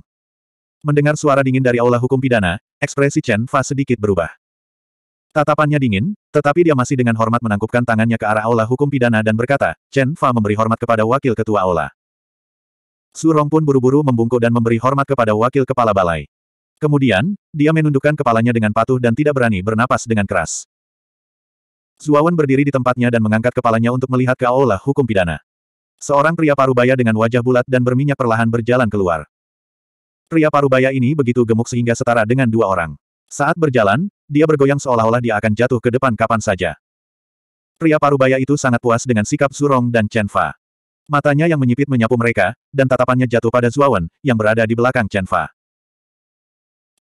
Mendengar suara dingin dari aula hukum pidana, ekspresi Chen Fa sedikit berubah. Tatapannya dingin, tetapi dia masih dengan hormat menangkupkan tangannya ke arah aula hukum pidana dan berkata, Chen Fa memberi hormat kepada wakil ketua aula. Surong pun buru-buru membungkuk dan memberi hormat kepada wakil kepala balai. Kemudian, dia menundukkan kepalanya dengan patuh dan tidak berani bernapas dengan keras. Zuawan berdiri di tempatnya dan mengangkat kepalanya untuk melihat ke aula hukum pidana. Seorang pria parubaya dengan wajah bulat dan berminyak perlahan berjalan keluar. Pria parubaya ini begitu gemuk sehingga setara dengan dua orang. Saat berjalan, dia bergoyang seolah-olah dia akan jatuh ke depan kapan saja. Pria parubaya itu sangat puas dengan sikap Zurong dan Chen Fa. Matanya yang menyipit menyapu mereka, dan tatapannya jatuh pada Zuawan, yang berada di belakang Chen Fa.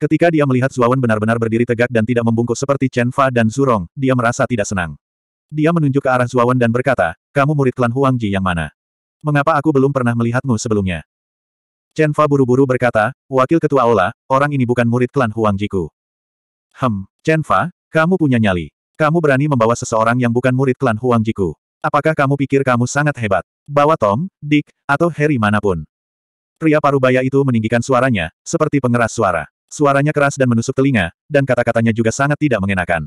Ketika dia melihat Zuawan benar-benar berdiri tegak dan tidak membungkuk seperti Chen Fa dan Zurong, dia merasa tidak senang. Dia menunjuk ke arah Zuawan dan berkata, kamu murid klan Huang Ji yang mana? Mengapa aku belum pernah melihatmu sebelumnya? Chen Fa buru-buru berkata, Wakil Ketua Aula, orang ini bukan murid klan Huang Huangjiku. Hem, Chen Fa, kamu punya nyali. Kamu berani membawa seseorang yang bukan murid klan Huang Jiku. Apakah kamu pikir kamu sangat hebat? Bawa Tom, Dick, atau Harry manapun. Pria parubaya itu meninggikan suaranya, seperti pengeras suara. Suaranya keras dan menusuk telinga, dan kata-katanya juga sangat tidak mengenakan.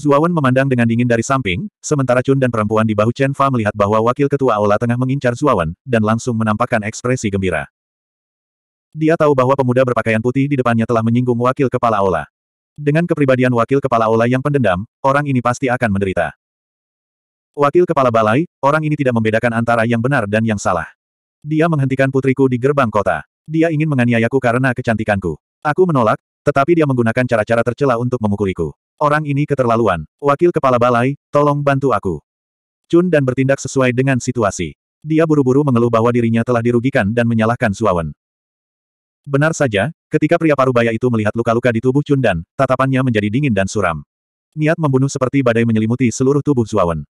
Zuawan memandang dengan dingin dari samping, sementara Chun dan perempuan di bahu Chen Fa melihat bahwa wakil ketua aula tengah mengincar Zuawan, dan langsung menampakkan ekspresi gembira. Dia tahu bahwa pemuda berpakaian putih di depannya telah menyinggung wakil kepala Aula. Dengan kepribadian wakil kepala Aula yang pendendam, orang ini pasti akan menderita. Wakil kepala balai, orang ini tidak membedakan antara yang benar dan yang salah. Dia menghentikan putriku di gerbang kota. Dia ingin menganiayaku karena kecantikanku. Aku menolak, tetapi dia menggunakan cara-cara tercela untuk memukuliku. Orang ini keterlaluan. Wakil kepala balai, tolong bantu aku. Chun dan bertindak sesuai dengan situasi. Dia buru-buru mengeluh bahwa dirinya telah dirugikan dan menyalahkan Suawen. Benar saja, ketika pria parubaya itu melihat luka-luka di tubuh Chundan, tatapannya menjadi dingin dan suram. Niat membunuh seperti badai menyelimuti seluruh tubuh Zuawan.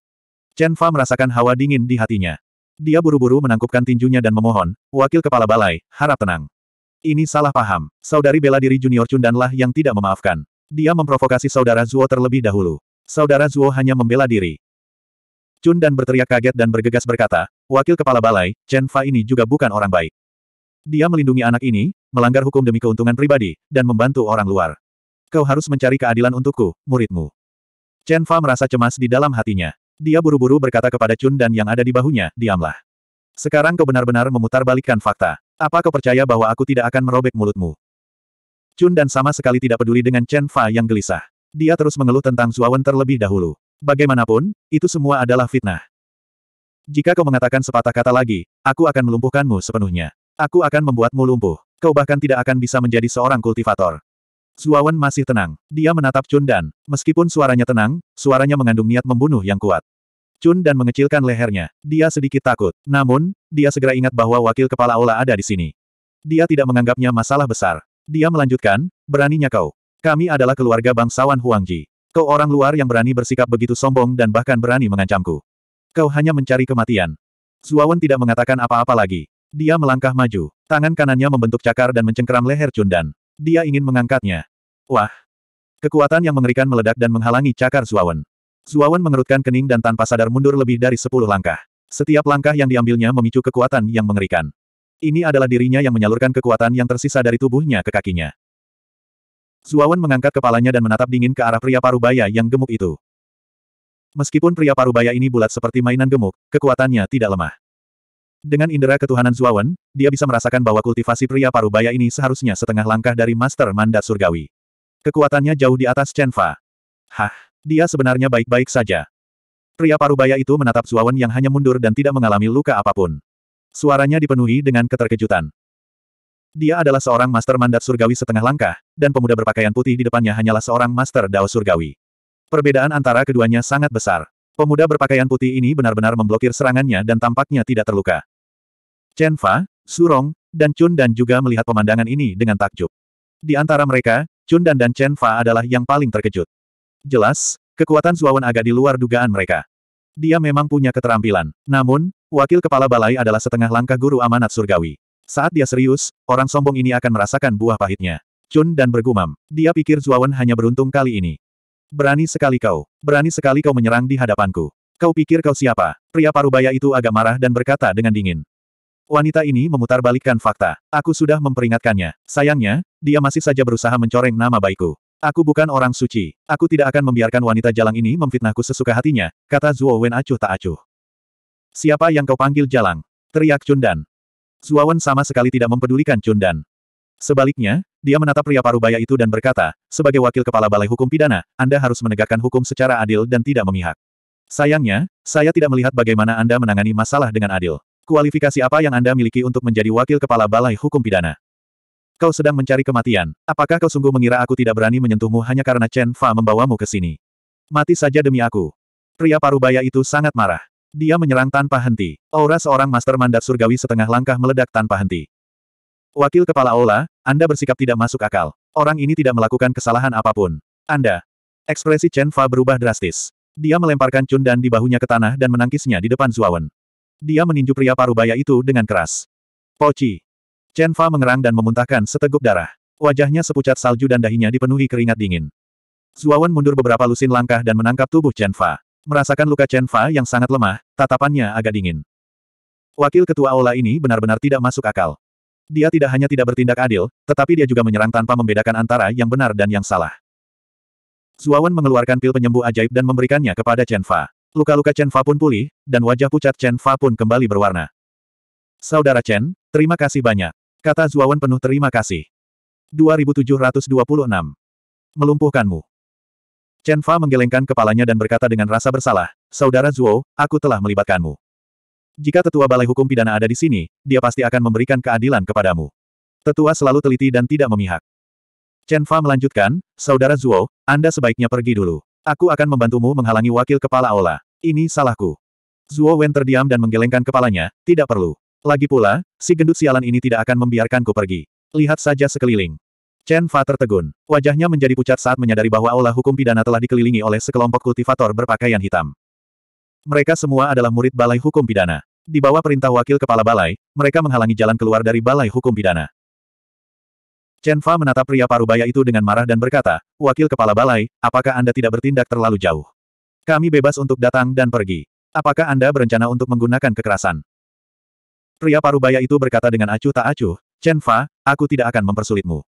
Chen Fa merasakan hawa dingin di hatinya. Dia buru-buru menangkupkan tinjunya dan memohon, wakil kepala balai, harap tenang. Ini salah paham. Saudari bela diri junior Chundanlah yang tidak memaafkan. Dia memprovokasi saudara Zuo terlebih dahulu. Saudara Zuo hanya membela diri. Chun dan berteriak kaget dan bergegas berkata, wakil kepala balai, Chen Fa ini juga bukan orang baik. Dia melindungi anak ini, melanggar hukum demi keuntungan pribadi, dan membantu orang luar. Kau harus mencari keadilan untukku, muridmu. Chen Fa merasa cemas di dalam hatinya. Dia buru-buru berkata kepada Chun dan yang ada di bahunya, diamlah. Sekarang kau benar-benar memutarbalikkan fakta. Apa kau percaya bahwa aku tidak akan merobek mulutmu? Chun dan sama sekali tidak peduli dengan Chen Fa yang gelisah. Dia terus mengeluh tentang Zuawan terlebih dahulu. Bagaimanapun, itu semua adalah fitnah. Jika kau mengatakan sepatah kata lagi, aku akan melumpuhkanmu sepenuhnya. Aku akan membuatmu lumpuh. Kau bahkan tidak akan bisa menjadi seorang kultivator. Zuawan masih tenang. Dia menatap Chun Dan. Meskipun suaranya tenang, suaranya mengandung niat membunuh yang kuat. Chun Dan mengecilkan lehernya. Dia sedikit takut. Namun, dia segera ingat bahwa wakil kepala aula ada di sini. Dia tidak menganggapnya masalah besar. Dia melanjutkan, beraninya kau. Kami adalah keluarga bangsawan Huangji. Kau orang luar yang berani bersikap begitu sombong dan bahkan berani mengancamku. Kau hanya mencari kematian. Zuawan tidak mengatakan apa-apa lagi. Dia melangkah maju. Tangan kanannya membentuk cakar dan mencengkeram leher Chundan. Dia ingin mengangkatnya. Wah! Kekuatan yang mengerikan meledak dan menghalangi cakar Zuawan. Zuawan mengerutkan kening dan tanpa sadar mundur lebih dari sepuluh langkah. Setiap langkah yang diambilnya memicu kekuatan yang mengerikan. Ini adalah dirinya yang menyalurkan kekuatan yang tersisa dari tubuhnya ke kakinya. Zuawan mengangkat kepalanya dan menatap dingin ke arah pria parubaya yang gemuk itu. Meskipun pria parubaya ini bulat seperti mainan gemuk, kekuatannya tidak lemah. Dengan indera ketuhanan Zuawan, dia bisa merasakan bahwa kultivasi pria parubaya ini seharusnya setengah langkah dari Master Mandat Surgawi. Kekuatannya jauh di atas Chen Fa. Hah, dia sebenarnya baik-baik saja. Pria parubaya itu menatap Zuawan yang hanya mundur dan tidak mengalami luka apapun. Suaranya dipenuhi dengan keterkejutan. Dia adalah seorang Master Mandat Surgawi setengah langkah, dan pemuda berpakaian putih di depannya hanyalah seorang Master Dao Surgawi. Perbedaan antara keduanya sangat besar. Pemuda berpakaian putih ini benar-benar memblokir serangannya dan tampaknya tidak terluka. Chen Fa, Surong, dan Chun dan juga melihat pemandangan ini dengan takjub. Di antara mereka, Chun Dan dan Chen Fa adalah yang paling terkejut. Jelas, kekuatan Zuawan agak di luar dugaan mereka. Dia memang punya keterampilan. Namun, wakil kepala balai adalah setengah langkah guru amanat surgawi. Saat dia serius, orang sombong ini akan merasakan buah pahitnya. Chun Dan bergumam. Dia pikir Zuawan hanya beruntung kali ini. Berani sekali kau. Berani sekali kau menyerang di hadapanku. Kau pikir kau siapa? Pria parubaya itu agak marah dan berkata dengan dingin. Wanita ini memutarbalikkan fakta. Aku sudah memperingatkannya. Sayangnya, dia masih saja berusaha mencoreng nama baikku. Aku bukan orang suci. Aku tidak akan membiarkan wanita jalang ini memfitnahku sesuka hatinya, kata Zuo Wen acuh tak acuh. Siapa yang kau panggil jalang? Teriak Chundan. Zuo Wen sama sekali tidak mempedulikan Chundan. Sebaliknya, dia menatap pria parubaya itu dan berkata, sebagai wakil kepala balai hukum pidana, Anda harus menegakkan hukum secara adil dan tidak memihak. Sayangnya, saya tidak melihat bagaimana Anda menangani masalah dengan adil. Kualifikasi apa yang Anda miliki untuk menjadi wakil kepala Balai Hukum Pidana? Kau sedang mencari kematian. Apakah kau sungguh mengira aku tidak berani menyentuhmu hanya karena Chen Fa membawamu ke sini? Mati saja demi aku. Pria parubaya itu sangat marah. Dia menyerang tanpa henti. Aura seorang master mandat surgawi setengah langkah meledak tanpa henti. Wakil Kepala Ola, Anda bersikap tidak masuk akal. Orang ini tidak melakukan kesalahan apapun. Anda. Ekspresi Chen Fa berubah drastis. Dia melemparkan dan di bahunya ke tanah dan menangkisnya di depan Zuawan. Dia meninju pria parubaya itu dengan keras. Poci. Chen Fa mengerang dan memuntahkan seteguk darah. Wajahnya sepucat salju dan dahinya dipenuhi keringat dingin. Zuawan mundur beberapa lusin langkah dan menangkap tubuh Chen Fa. Merasakan luka Chen Fa yang sangat lemah, tatapannya agak dingin. Wakil Ketua Aula ini benar-benar tidak masuk akal. Dia tidak hanya tidak bertindak adil, tetapi dia juga menyerang tanpa membedakan antara yang benar dan yang salah. Zuawan mengeluarkan pil penyembuh ajaib dan memberikannya kepada Chen Fa. Luka-luka Chen Fa pun pulih, dan wajah pucat Chen Fa pun kembali berwarna. Saudara Chen, terima kasih banyak. Kata Zuawan penuh terima kasih. 2726. Melumpuhkanmu. Chen Fa menggelengkan kepalanya dan berkata dengan rasa bersalah, Saudara Zuo, aku telah melibatkanmu. Jika tetua balai hukum pidana ada di sini, dia pasti akan memberikan keadilan kepadamu. Tetua selalu teliti dan tidak memihak. Chen Fa melanjutkan, Saudara Zuo, Anda sebaiknya pergi dulu. Aku akan membantumu menghalangi wakil kepala aula. Ini salahku. Zuo Wen terdiam dan menggelengkan kepalanya, tidak perlu. Lagi pula, si gendut sialan ini tidak akan membiarkanku pergi. Lihat saja sekeliling. Chen Fa tertegun. Wajahnya menjadi pucat saat menyadari bahwa aula hukum pidana telah dikelilingi oleh sekelompok kultivator berpakaian hitam. Mereka semua adalah murid Balai Hukum Pidana. Di bawah perintah wakil kepala balai, mereka menghalangi jalan keluar dari Balai Hukum Pidana. Chen Fa menatap pria parubaya itu dengan marah dan berkata, Wakil Kepala Balai, apakah Anda tidak bertindak terlalu jauh? Kami bebas untuk datang dan pergi. Apakah Anda berencana untuk menggunakan kekerasan? Pria parubaya itu berkata dengan acuh tak acuh, Chen Fa, aku tidak akan mempersulitmu.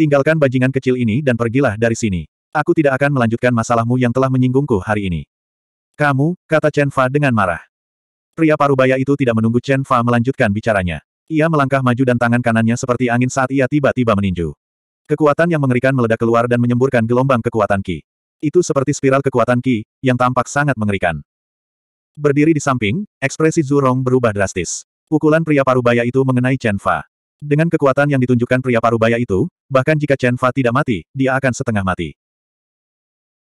Tinggalkan bajingan kecil ini dan pergilah dari sini. Aku tidak akan melanjutkan masalahmu yang telah menyinggungku hari ini. Kamu, kata Chen Fa dengan marah. Pria parubaya itu tidak menunggu Chen Fa melanjutkan bicaranya. Ia melangkah maju dan tangan kanannya seperti angin saat ia tiba-tiba meninju. Kekuatan yang mengerikan meledak keluar dan menyemburkan gelombang kekuatan Ki. Itu seperti spiral kekuatan Ki, yang tampak sangat mengerikan. Berdiri di samping, ekspresi Zurong berubah drastis. Pukulan pria parubaya itu mengenai Chen Fa. Dengan kekuatan yang ditunjukkan pria parubaya itu, bahkan jika Chen Fa tidak mati, dia akan setengah mati.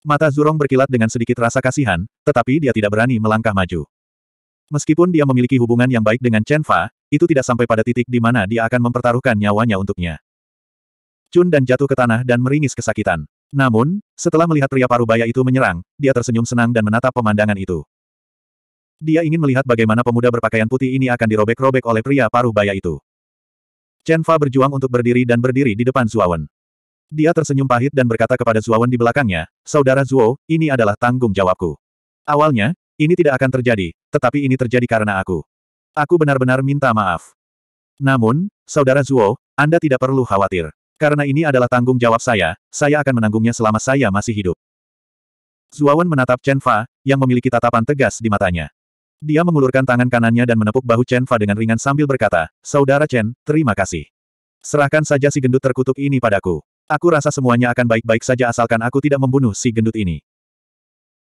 Mata Zurong berkilat dengan sedikit rasa kasihan, tetapi dia tidak berani melangkah maju. Meskipun dia memiliki hubungan yang baik dengan Chen Fa, itu tidak sampai pada titik di mana dia akan mempertaruhkan nyawanya untuknya. Chun dan jatuh ke tanah dan meringis kesakitan. Namun, setelah melihat pria parubaya itu menyerang, dia tersenyum senang dan menatap pemandangan itu. Dia ingin melihat bagaimana pemuda berpakaian putih ini akan dirobek-robek oleh pria parubaya itu. Chen Fa berjuang untuk berdiri dan berdiri di depan Zuawan. Dia tersenyum pahit dan berkata kepada Zuawan di belakangnya, Saudara Zuo, ini adalah tanggung jawabku. Awalnya, ini tidak akan terjadi, tetapi ini terjadi karena aku. Aku benar-benar minta maaf. Namun, Saudara Zuo, Anda tidak perlu khawatir. Karena ini adalah tanggung jawab saya, saya akan menanggungnya selama saya masih hidup. Zuawan menatap Chen Fa, yang memiliki tatapan tegas di matanya. Dia mengulurkan tangan kanannya dan menepuk bahu Chen Fa dengan ringan sambil berkata, Saudara Chen, terima kasih. Serahkan saja si gendut terkutuk ini padaku. Aku rasa semuanya akan baik-baik saja asalkan aku tidak membunuh si gendut ini.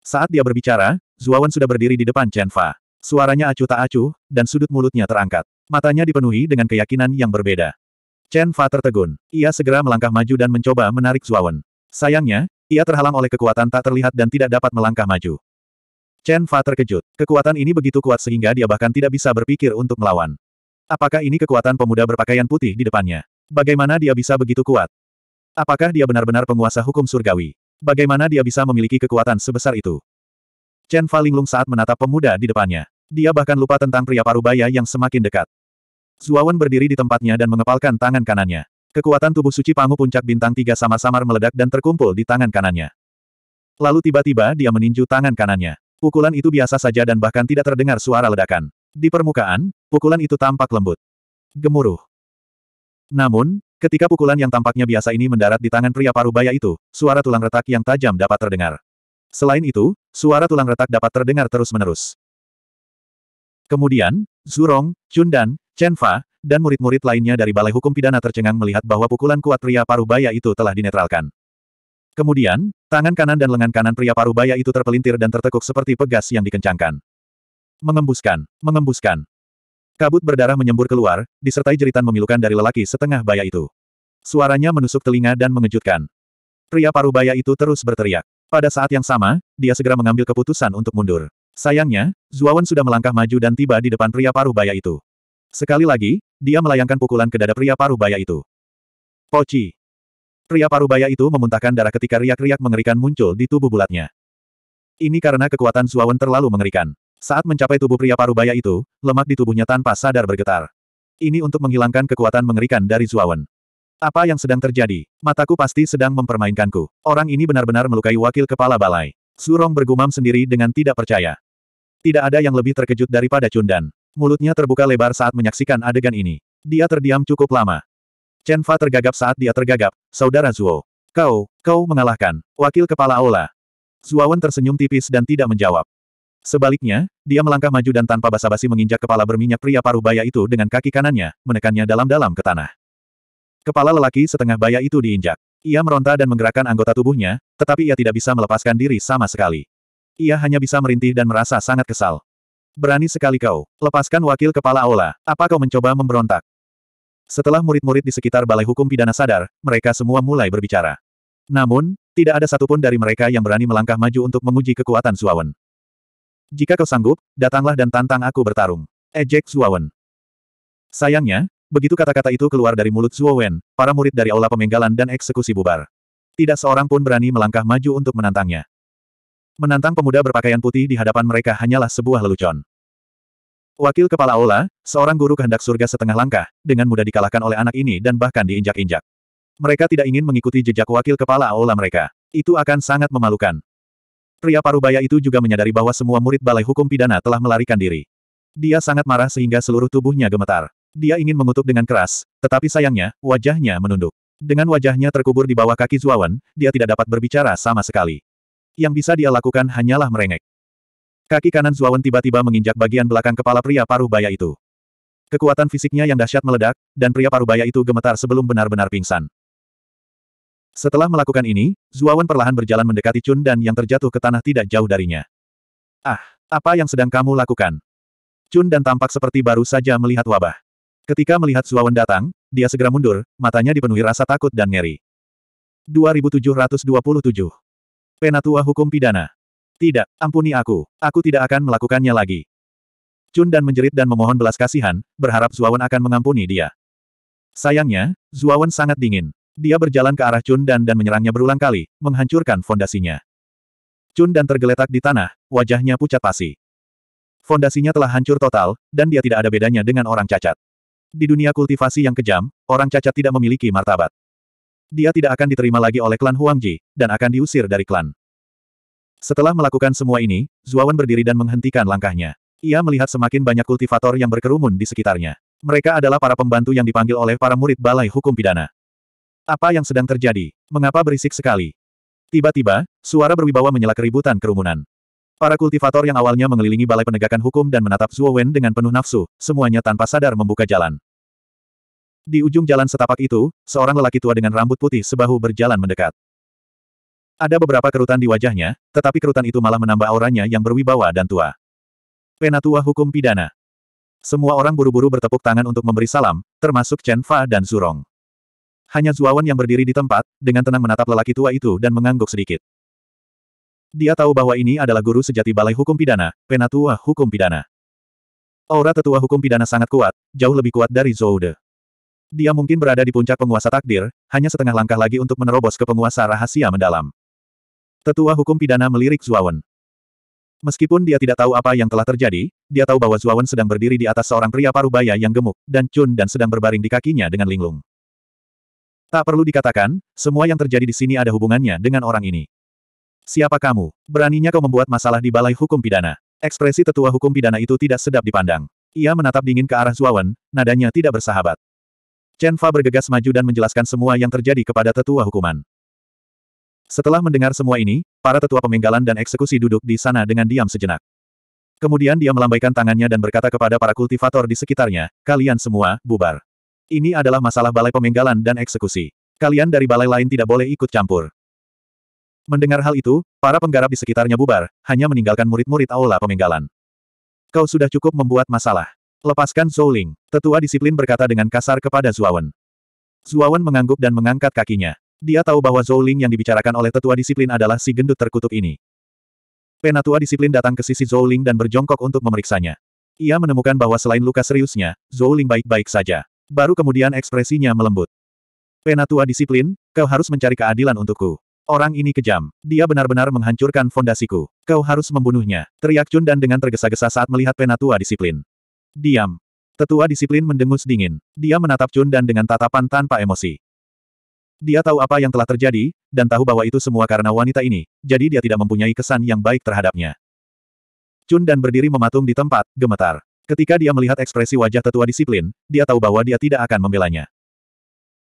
Saat dia berbicara, Zuawan sudah berdiri di depan Chen Fa. Suaranya acuh tak acuh, dan sudut mulutnya terangkat. Matanya dipenuhi dengan keyakinan yang berbeda. Chen Fa tertegun. Ia segera melangkah maju dan mencoba menarik Zuawan. Sayangnya, ia terhalang oleh kekuatan tak terlihat dan tidak dapat melangkah maju. Chen Fa terkejut. Kekuatan ini begitu kuat sehingga dia bahkan tidak bisa berpikir untuk melawan. Apakah ini kekuatan pemuda berpakaian putih di depannya? Bagaimana dia bisa begitu kuat? Apakah dia benar-benar penguasa hukum surgawi? Bagaimana dia bisa memiliki kekuatan sebesar itu? Chen Fa Linglung saat menatap pemuda di depannya. Dia bahkan lupa tentang pria parubaya yang semakin dekat. Zuawan berdiri di tempatnya dan mengepalkan tangan kanannya. Kekuatan tubuh suci pangu puncak bintang tiga sama-samar meledak dan terkumpul di tangan kanannya. Lalu tiba-tiba dia meninju tangan kanannya. Pukulan itu biasa saja dan bahkan tidak terdengar suara ledakan. Di permukaan, pukulan itu tampak lembut. Gemuruh. Namun, ketika pukulan yang tampaknya biasa ini mendarat di tangan pria parubaya itu, suara tulang retak yang tajam dapat terdengar. Selain itu, suara tulang retak dapat terdengar terus-menerus. Kemudian, Zurong, Chundan, Chenfa, dan murid-murid lainnya dari Balai Hukum Pidana tercengang melihat bahwa pukulan kuat pria paruh baya itu telah dinetralkan. Kemudian, tangan kanan dan lengan kanan pria paruh baya itu terpelintir dan tertekuk seperti pegas yang dikencangkan. Mengembuskan, mengembuskan. Kabut berdarah menyembur keluar, disertai jeritan memilukan dari lelaki setengah baya itu. Suaranya menusuk telinga dan mengejutkan. Pria paruh baya itu terus berteriak. Pada saat yang sama, dia segera mengambil keputusan untuk mundur. Sayangnya, Zuawan sudah melangkah maju dan tiba di depan pria paruh baya itu. Sekali lagi, dia melayangkan pukulan ke dada pria paruh baya itu. Poci. Pria paruh baya itu memuntahkan darah ketika riak-riak mengerikan muncul di tubuh bulatnya. Ini karena kekuatan Zuawan terlalu mengerikan. Saat mencapai tubuh pria paruh baya itu, lemak di tubuhnya tanpa sadar bergetar. Ini untuk menghilangkan kekuatan mengerikan dari Zuawan. Apa yang sedang terjadi? Mataku pasti sedang mempermainkanku. Orang ini benar-benar melukai wakil kepala balai. Surong bergumam sendiri dengan tidak percaya. Tidak ada yang lebih terkejut daripada Chundan. Mulutnya terbuka lebar saat menyaksikan adegan ini. Dia terdiam cukup lama. Chen Fa tergagap saat dia tergagap. Saudara Zuo. Kau, kau mengalahkan. Wakil kepala Aula. Zuawan tersenyum tipis dan tidak menjawab. Sebaliknya, dia melangkah maju dan tanpa basa-basi menginjak kepala berminyak pria paruh baya itu dengan kaki kanannya, menekannya dalam-dalam ke tanah. Kepala lelaki setengah baya itu diinjak. Ia meronta dan menggerakkan anggota tubuhnya, tetapi ia tidak bisa melepaskan diri sama sekali. Ia hanya bisa merintih dan merasa sangat kesal. Berani sekali kau. Lepaskan wakil kepala aula. Apa kau mencoba memberontak? Setelah murid-murid di sekitar Balai Hukum Pidana sadar, mereka semua mulai berbicara. Namun, tidak ada satupun dari mereka yang berani melangkah maju untuk menguji kekuatan Zuawan. Jika kau sanggup, datanglah dan tantang aku bertarung. Ejek Zuawan. Sayangnya, Begitu kata-kata itu keluar dari mulut Zuo Wen, para murid dari aula pemenggalan dan eksekusi bubar. Tidak seorang pun berani melangkah maju untuk menantangnya. Menantang pemuda berpakaian putih di hadapan mereka hanyalah sebuah lelucon. Wakil kepala aula, seorang guru kehendak surga setengah langkah, dengan mudah dikalahkan oleh anak ini dan bahkan diinjak-injak. Mereka tidak ingin mengikuti jejak wakil kepala aula mereka. Itu akan sangat memalukan. Pria parubaya itu juga menyadari bahwa semua murid balai hukum pidana telah melarikan diri. Dia sangat marah sehingga seluruh tubuhnya gemetar. Dia ingin mengutuk dengan keras, tetapi sayangnya, wajahnya menunduk. Dengan wajahnya terkubur di bawah kaki Zuawan, dia tidak dapat berbicara sama sekali. Yang bisa dia lakukan hanyalah merengek. Kaki kanan Zuawan tiba-tiba menginjak bagian belakang kepala pria paruh baya itu. Kekuatan fisiknya yang dahsyat meledak, dan pria paruh baya itu gemetar sebelum benar-benar pingsan. Setelah melakukan ini, Zuawan perlahan berjalan mendekati Chun dan yang terjatuh ke tanah tidak jauh darinya. Ah, apa yang sedang kamu lakukan? Chun dan tampak seperti baru saja melihat wabah. Ketika melihat Zuawan datang, dia segera mundur, matanya dipenuhi rasa takut dan ngeri. 2727 Penatua Hukum Pidana Tidak, ampuni aku. Aku tidak akan melakukannya lagi. Chun dan menjerit dan memohon belas kasihan, berharap Zuawan akan mengampuni dia. Sayangnya, Zuawan sangat dingin. Dia berjalan ke arah Chun dan dan menyerangnya berulang kali, menghancurkan fondasinya. Chun dan tergeletak di tanah, wajahnya pucat pasi. Fondasinya telah hancur total, dan dia tidak ada bedanya dengan orang cacat. Di dunia kultivasi yang kejam, orang cacat tidak memiliki martabat. Dia tidak akan diterima lagi oleh klan Huangji, dan akan diusir dari klan. Setelah melakukan semua ini, Zuawan berdiri dan menghentikan langkahnya. Ia melihat semakin banyak kultivator yang berkerumun di sekitarnya. Mereka adalah para pembantu yang dipanggil oleh para murid Balai Hukum Pidana. Apa yang sedang terjadi? Mengapa berisik sekali? Tiba-tiba, suara berwibawa menyela keributan kerumunan. Para kultivator yang awalnya mengelilingi Balai Penegakan Hukum dan menatap Zuowen dengan penuh nafsu, semuanya tanpa sadar membuka jalan. Di ujung jalan setapak itu, seorang lelaki tua dengan rambut putih sebahu berjalan mendekat. Ada beberapa kerutan di wajahnya, tetapi kerutan itu malah menambah auranya yang berwibawa dan tua. Penatua Hukum Pidana Semua orang buru-buru bertepuk tangan untuk memberi salam, termasuk Chen Fa dan Zurong. Hanya Zuawan yang berdiri di tempat, dengan tenang menatap lelaki tua itu dan mengangguk sedikit. Dia tahu bahwa ini adalah guru sejati Balai Hukum Pidana, Penatua Hukum Pidana. Aura tetua hukum pidana sangat kuat, jauh lebih kuat dari Zhou De. Dia mungkin berada di puncak penguasa takdir, hanya setengah langkah lagi untuk menerobos ke penguasa rahasia mendalam. Tetua hukum pidana melirik Zuawan. Meskipun dia tidak tahu apa yang telah terjadi, dia tahu bahwa Zuawan sedang berdiri di atas seorang pria Parubaya yang gemuk, dan cun dan sedang berbaring di kakinya dengan linglung. Tak perlu dikatakan, semua yang terjadi di sini ada hubungannya dengan orang ini. Siapa kamu? Beraninya kau membuat masalah di Balai Hukum Pidana. Ekspresi tetua hukum pidana itu tidak sedap dipandang. Ia menatap dingin ke arah Zuawan, nadanya tidak bersahabat. Chen Fa bergegas maju dan menjelaskan semua yang terjadi kepada tetua hukuman. Setelah mendengar semua ini, para tetua pemenggalan dan eksekusi duduk di sana dengan diam sejenak. Kemudian dia melambaikan tangannya dan berkata kepada para kultivator di sekitarnya, kalian semua, bubar. Ini adalah masalah balai pemenggalan dan eksekusi. Kalian dari balai lain tidak boleh ikut campur. Mendengar hal itu, para penggarap di sekitarnya bubar, hanya meninggalkan murid-murid aula pemenggalan. Kau sudah cukup membuat masalah. Lepaskan Ling! tetua disiplin berkata dengan kasar kepada Zuawan. Zuawan mengangguk dan mengangkat kakinya. Dia tahu bahwa Ling yang dibicarakan oleh tetua disiplin adalah si gendut terkutuk ini. Penatua disiplin datang ke sisi Ling dan berjongkok untuk memeriksanya. Ia menemukan bahwa selain luka seriusnya, Ling baik-baik saja. Baru kemudian ekspresinya melembut. Penatua disiplin, kau harus mencari keadilan untukku. Orang ini kejam. Dia benar-benar menghancurkan fondasiku. Kau harus membunuhnya. Teriak Chun dan dengan tergesa-gesa saat melihat penatua disiplin. Diam. Tetua disiplin mendengus dingin. Dia menatap Chun dan dengan tatapan tanpa emosi. Dia tahu apa yang telah terjadi, dan tahu bahwa itu semua karena wanita ini, jadi dia tidak mempunyai kesan yang baik terhadapnya. Chun dan berdiri mematung di tempat, gemetar. Ketika dia melihat ekspresi wajah tetua disiplin, dia tahu bahwa dia tidak akan membelanya.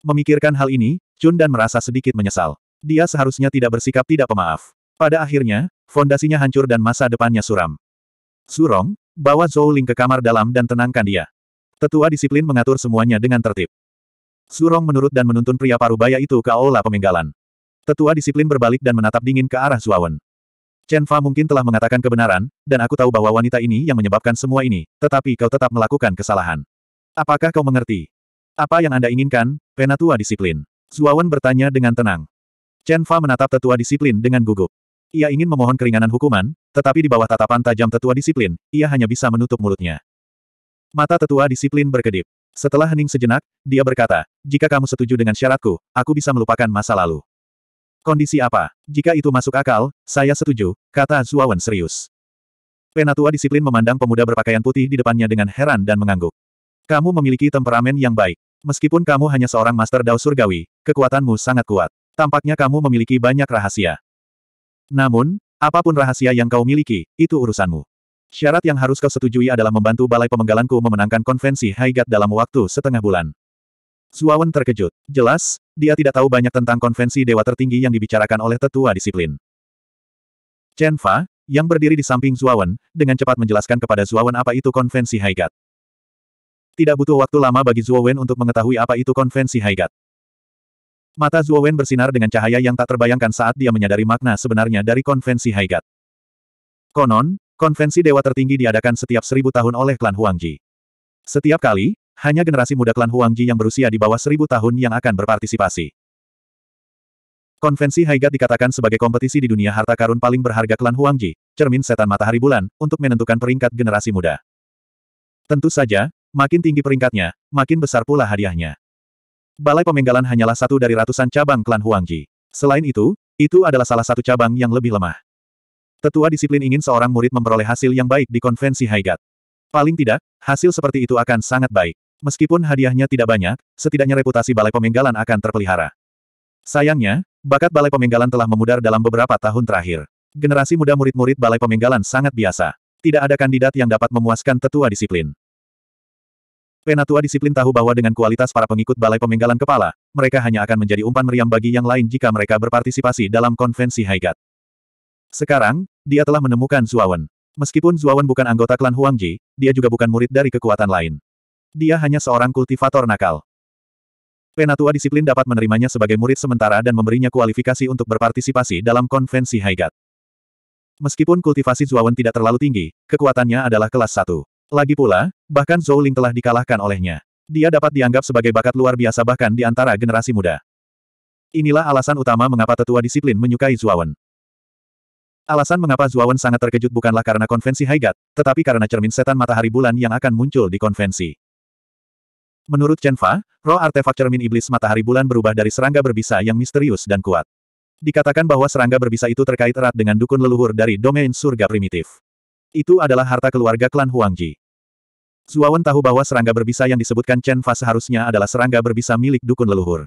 Memikirkan hal ini, Chun dan merasa sedikit menyesal. Dia seharusnya tidak bersikap tidak pemaaf. Pada akhirnya, fondasinya hancur dan masa depannya suram. Surong, Bawa Zhou Ling ke kamar dalam dan tenangkan dia. Tetua disiplin mengatur semuanya dengan tertib. Surong menurut dan menuntun pria parubaya itu ke aula pemenggalan. Tetua disiplin berbalik dan menatap dingin ke arah Zuawan. Chen Fa mungkin telah mengatakan kebenaran, dan aku tahu bahwa wanita ini yang menyebabkan semua ini, tetapi kau tetap melakukan kesalahan. Apakah kau mengerti? Apa yang Anda inginkan, penatua disiplin? Zuawan bertanya dengan tenang. Chen Fa menatap tetua disiplin dengan gugup. Ia ingin memohon keringanan hukuman, tetapi di bawah tatapan tajam tetua disiplin, ia hanya bisa menutup mulutnya. Mata tetua disiplin berkedip. Setelah hening sejenak, dia berkata, jika kamu setuju dengan syaratku, aku bisa melupakan masa lalu. Kondisi apa? Jika itu masuk akal, saya setuju, kata Zuawan serius. Penatua disiplin memandang pemuda berpakaian putih di depannya dengan heran dan mengangguk. Kamu memiliki temperamen yang baik. Meskipun kamu hanya seorang master Dao Surgawi, kekuatanmu sangat kuat. Tampaknya kamu memiliki banyak rahasia. Namun, apapun rahasia yang kau miliki, itu urusanmu. Syarat yang harus kau setujui adalah membantu Balai Pemenggalanku memenangkan konvensi Haigat dalam waktu setengah bulan. Suawan terkejut. Jelas, dia tidak tahu banyak tentang konvensi dewa tertinggi yang dibicarakan oleh tetua disiplin. Chen Fa, yang berdiri di samping Zuawan, dengan cepat menjelaskan kepada Zuawan apa itu konvensi Haigat. Tidak butuh waktu lama bagi Zuowen untuk mengetahui apa itu konvensi Haigat. Mata Zhuo Wen bersinar dengan cahaya yang tak terbayangkan saat dia menyadari makna sebenarnya dari konvensi Haigat. Konon, konvensi dewa tertinggi diadakan setiap seribu tahun oleh klan Huangji. Setiap kali, hanya generasi muda klan Huangji yang berusia di bawah seribu tahun yang akan berpartisipasi. Konvensi Haigat dikatakan sebagai kompetisi di dunia harta karun paling berharga klan Huangji, cermin setan matahari bulan, untuk menentukan peringkat generasi muda. Tentu saja, makin tinggi peringkatnya, makin besar pula hadiahnya. Balai Pemenggalan hanyalah satu dari ratusan cabang klan Huangji. Selain itu, itu adalah salah satu cabang yang lebih lemah. Tetua disiplin ingin seorang murid memperoleh hasil yang baik di konvensi Haigat. Paling tidak, hasil seperti itu akan sangat baik. Meskipun hadiahnya tidak banyak, setidaknya reputasi Balai Pemenggalan akan terpelihara. Sayangnya, bakat Balai Pemenggalan telah memudar dalam beberapa tahun terakhir. Generasi muda murid-murid Balai Pemenggalan sangat biasa. Tidak ada kandidat yang dapat memuaskan tetua disiplin. Penatua disiplin tahu bahwa dengan kualitas para pengikut Balai Pemenggalan Kepala, mereka hanya akan menjadi umpan meriam bagi yang lain jika mereka berpartisipasi dalam konvensi Haigat. Sekarang, dia telah menemukan Zuawan. Meskipun Zuawan bukan anggota klan Huangji, dia juga bukan murid dari kekuatan lain. Dia hanya seorang kultivator nakal. Penatua disiplin dapat menerimanya sebagai murid sementara dan memberinya kualifikasi untuk berpartisipasi dalam konvensi Haigat. Meskipun kultivasi Zuawan tidak terlalu tinggi, kekuatannya adalah kelas 1. Lagi pula, bahkan Zhou Ling telah dikalahkan olehnya. Dia dapat dianggap sebagai bakat luar biasa bahkan di antara generasi muda. Inilah alasan utama mengapa tetua disiplin menyukai Zuawan. Alasan mengapa Zuawan sangat terkejut bukanlah karena konvensi Haigat, tetapi karena cermin setan matahari bulan yang akan muncul di konvensi. Menurut Chen Fa, roh artefak cermin iblis matahari bulan berubah dari serangga berbisa yang misterius dan kuat. Dikatakan bahwa serangga berbisa itu terkait erat dengan dukun leluhur dari domain surga primitif. Itu adalah harta keluarga klan Huangji. Zuawan tahu bahwa serangga berbisa yang disebutkan Chen Fa seharusnya adalah serangga berbisa milik dukun leluhur.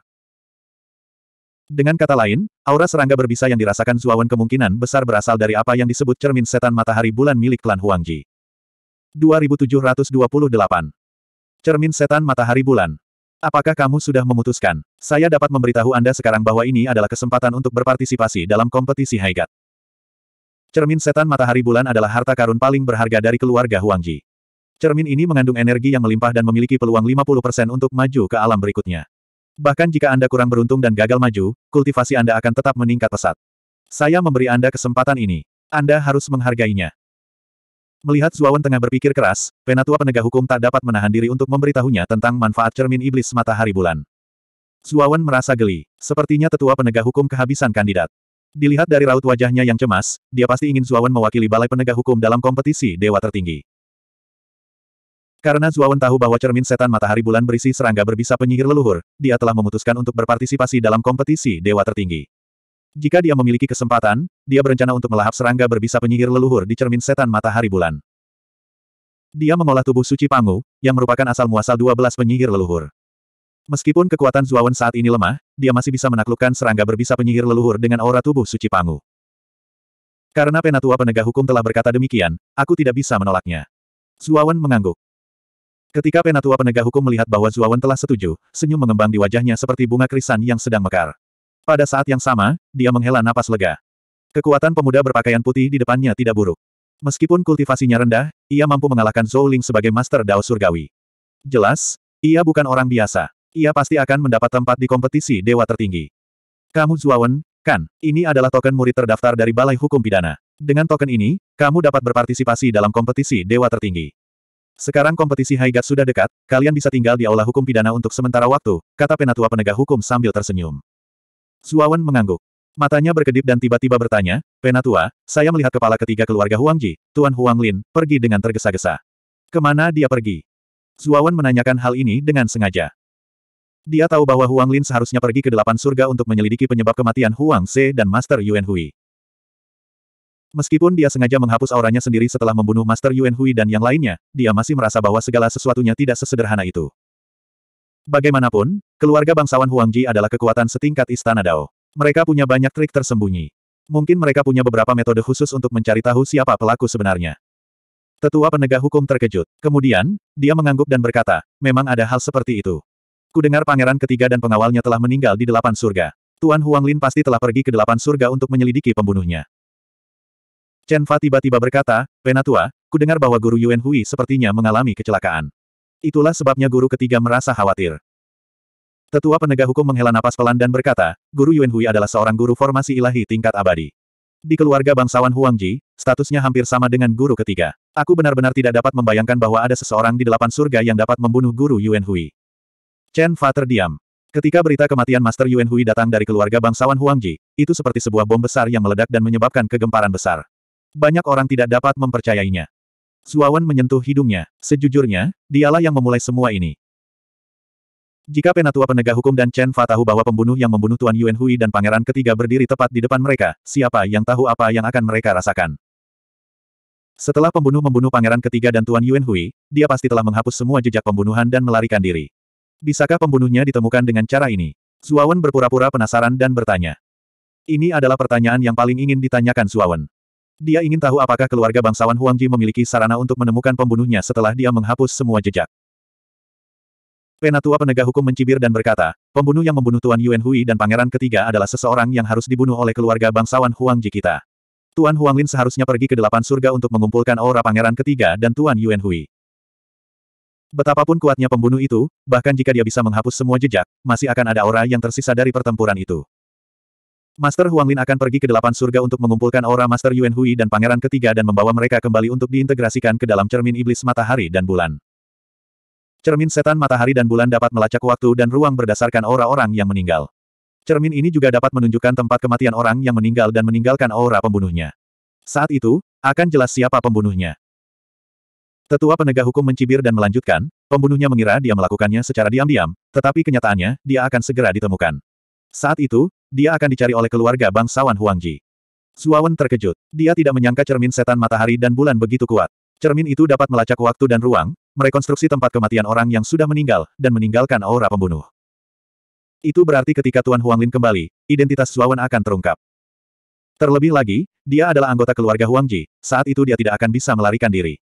Dengan kata lain, aura serangga berbisa yang dirasakan Zuawan kemungkinan besar berasal dari apa yang disebut cermin setan matahari bulan milik klan Huangji. 2728. Cermin setan matahari bulan. Apakah kamu sudah memutuskan? Saya dapat memberitahu Anda sekarang bahwa ini adalah kesempatan untuk berpartisipasi dalam kompetisi Haigat. Cermin setan matahari bulan adalah harta karun paling berharga dari keluarga Huangji. Cermin ini mengandung energi yang melimpah dan memiliki peluang 50% untuk maju ke alam berikutnya. Bahkan jika Anda kurang beruntung dan gagal maju, kultivasi Anda akan tetap meningkat pesat. Saya memberi Anda kesempatan ini. Anda harus menghargainya. Melihat Zuawan tengah berpikir keras, penatua penegak hukum tak dapat menahan diri untuk memberitahunya tentang manfaat cermin iblis matahari bulan. Zuawan merasa geli. Sepertinya tetua penegak hukum kehabisan kandidat. Dilihat dari raut wajahnya yang cemas, dia pasti ingin Zuawan mewakili balai penegak hukum dalam kompetisi dewa tertinggi. Karena Zuawan tahu bahwa cermin setan matahari bulan berisi serangga berbisa penyihir leluhur, dia telah memutuskan untuk berpartisipasi dalam kompetisi dewa tertinggi. Jika dia memiliki kesempatan, dia berencana untuk melahap serangga berbisa penyihir leluhur di cermin setan matahari bulan. Dia mengolah tubuh suci Pangu, yang merupakan asal-muasal 12 penyihir leluhur. Meskipun kekuatan Zuawan saat ini lemah, dia masih bisa menaklukkan serangga berbisa penyihir leluhur dengan aura tubuh suci Pangu. Karena penatua penegak hukum telah berkata demikian, aku tidak bisa menolaknya. Zuawan mengangguk. Ketika penatua penegak hukum melihat bahwa Zuawan telah setuju, senyum mengembang di wajahnya seperti bunga krisan yang sedang mekar. Pada saat yang sama, dia menghela napas lega. Kekuatan pemuda berpakaian putih di depannya tidak buruk. Meskipun kultivasinya rendah, ia mampu mengalahkan Zhou Ling sebagai master Dao Surgawi. Jelas, ia bukan orang biasa. Ia pasti akan mendapat tempat di kompetisi dewa tertinggi. Kamu Zuawan, kan, ini adalah token murid terdaftar dari Balai Hukum Pidana. Dengan token ini, kamu dapat berpartisipasi dalam kompetisi dewa tertinggi. Sekarang kompetisi Haigat sudah dekat, kalian bisa tinggal di aula hukum pidana untuk sementara waktu, kata penatua penegak hukum sambil tersenyum. Zuawan mengangguk. Matanya berkedip dan tiba-tiba bertanya, Penatua, saya melihat kepala ketiga keluarga Huangji, Tuan Huang Lin, pergi dengan tergesa-gesa. Kemana dia pergi? Zuawan menanyakan hal ini dengan sengaja. Dia tahu bahwa Huang Lin seharusnya pergi ke delapan surga untuk menyelidiki penyebab kematian Huang Se dan Master Yuan Hui. Meskipun dia sengaja menghapus auranya sendiri setelah membunuh Master Yuan Hui dan yang lainnya, dia masih merasa bahwa segala sesuatunya tidak sesederhana itu. Bagaimanapun, keluarga bangsawan Huang Ji adalah kekuatan setingkat Istana Dao. Mereka punya banyak trik tersembunyi. Mungkin mereka punya beberapa metode khusus untuk mencari tahu siapa pelaku sebenarnya. Tetua penegak hukum terkejut. Kemudian, dia mengangguk dan berkata, memang ada hal seperti itu. Kudengar pangeran ketiga dan pengawalnya telah meninggal di delapan surga. Tuan Huang Lin pasti telah pergi ke delapan surga untuk menyelidiki pembunuhnya. Chen Fa tiba-tiba berkata, Penatua, kudengar bahwa guru Yuan Hui sepertinya mengalami kecelakaan. Itulah sebabnya guru ketiga merasa khawatir. Tetua penegak hukum menghela napas pelan dan berkata, Guru Yuan Hui adalah seorang guru formasi ilahi tingkat abadi. Di keluarga bangsawan Huang Ji, statusnya hampir sama dengan guru ketiga. Aku benar-benar tidak dapat membayangkan bahwa ada seseorang di delapan surga yang dapat membunuh guru Yuan Hui. Chen Fa terdiam. Ketika berita kematian Master Yuan Hui datang dari keluarga bangsawan Huangji, itu seperti sebuah bom besar yang meledak dan menyebabkan kegemparan besar. Banyak orang tidak dapat mempercayainya. Suawan menyentuh hidungnya. Sejujurnya, dialah yang memulai semua ini. Jika penatua penegak hukum dan Chen Fa tahu bahwa pembunuh yang membunuh Tuan Yuan Hui dan pangeran ketiga berdiri tepat di depan mereka, siapa yang tahu apa yang akan mereka rasakan. Setelah pembunuh membunuh pangeran ketiga dan Tuan Yuan Hui, dia pasti telah menghapus semua jejak pembunuhan dan melarikan diri. Bisakah pembunuhnya ditemukan dengan cara ini? Zuawan berpura-pura penasaran dan bertanya. Ini adalah pertanyaan yang paling ingin ditanyakan Zuawan. Dia ingin tahu apakah keluarga bangsawan Huangji memiliki sarana untuk menemukan pembunuhnya setelah dia menghapus semua jejak. Penatua penegak hukum mencibir dan berkata, pembunuh yang membunuh Tuan Yuan Hui dan pangeran ketiga adalah seseorang yang harus dibunuh oleh keluarga bangsawan Huangji kita. Tuan Huanglin seharusnya pergi ke delapan surga untuk mengumpulkan aura pangeran ketiga dan Tuan Yuan Hui. Betapapun kuatnya pembunuh itu, bahkan jika dia bisa menghapus semua jejak, masih akan ada aura yang tersisa dari pertempuran itu. Master Huang Lin akan pergi ke delapan surga untuk mengumpulkan aura Master Yuan Hui dan pangeran ketiga dan membawa mereka kembali untuk diintegrasikan ke dalam cermin iblis matahari dan bulan. Cermin setan matahari dan bulan dapat melacak waktu dan ruang berdasarkan aura orang yang meninggal. Cermin ini juga dapat menunjukkan tempat kematian orang yang meninggal dan meninggalkan aura pembunuhnya. Saat itu, akan jelas siapa pembunuhnya. Tetua penegak hukum mencibir dan melanjutkan, pembunuhnya mengira dia melakukannya secara diam-diam, tetapi kenyataannya, dia akan segera ditemukan. Saat itu, dia akan dicari oleh keluarga bangsawan Huangji. Suawen terkejut. Dia tidak menyangka cermin setan matahari dan bulan begitu kuat. Cermin itu dapat melacak waktu dan ruang, merekonstruksi tempat kematian orang yang sudah meninggal, dan meninggalkan aura pembunuh. Itu berarti ketika Tuan Huanglin kembali, identitas Suawen akan terungkap. Terlebih lagi, dia adalah anggota keluarga Huangji, saat itu dia tidak akan bisa melarikan diri.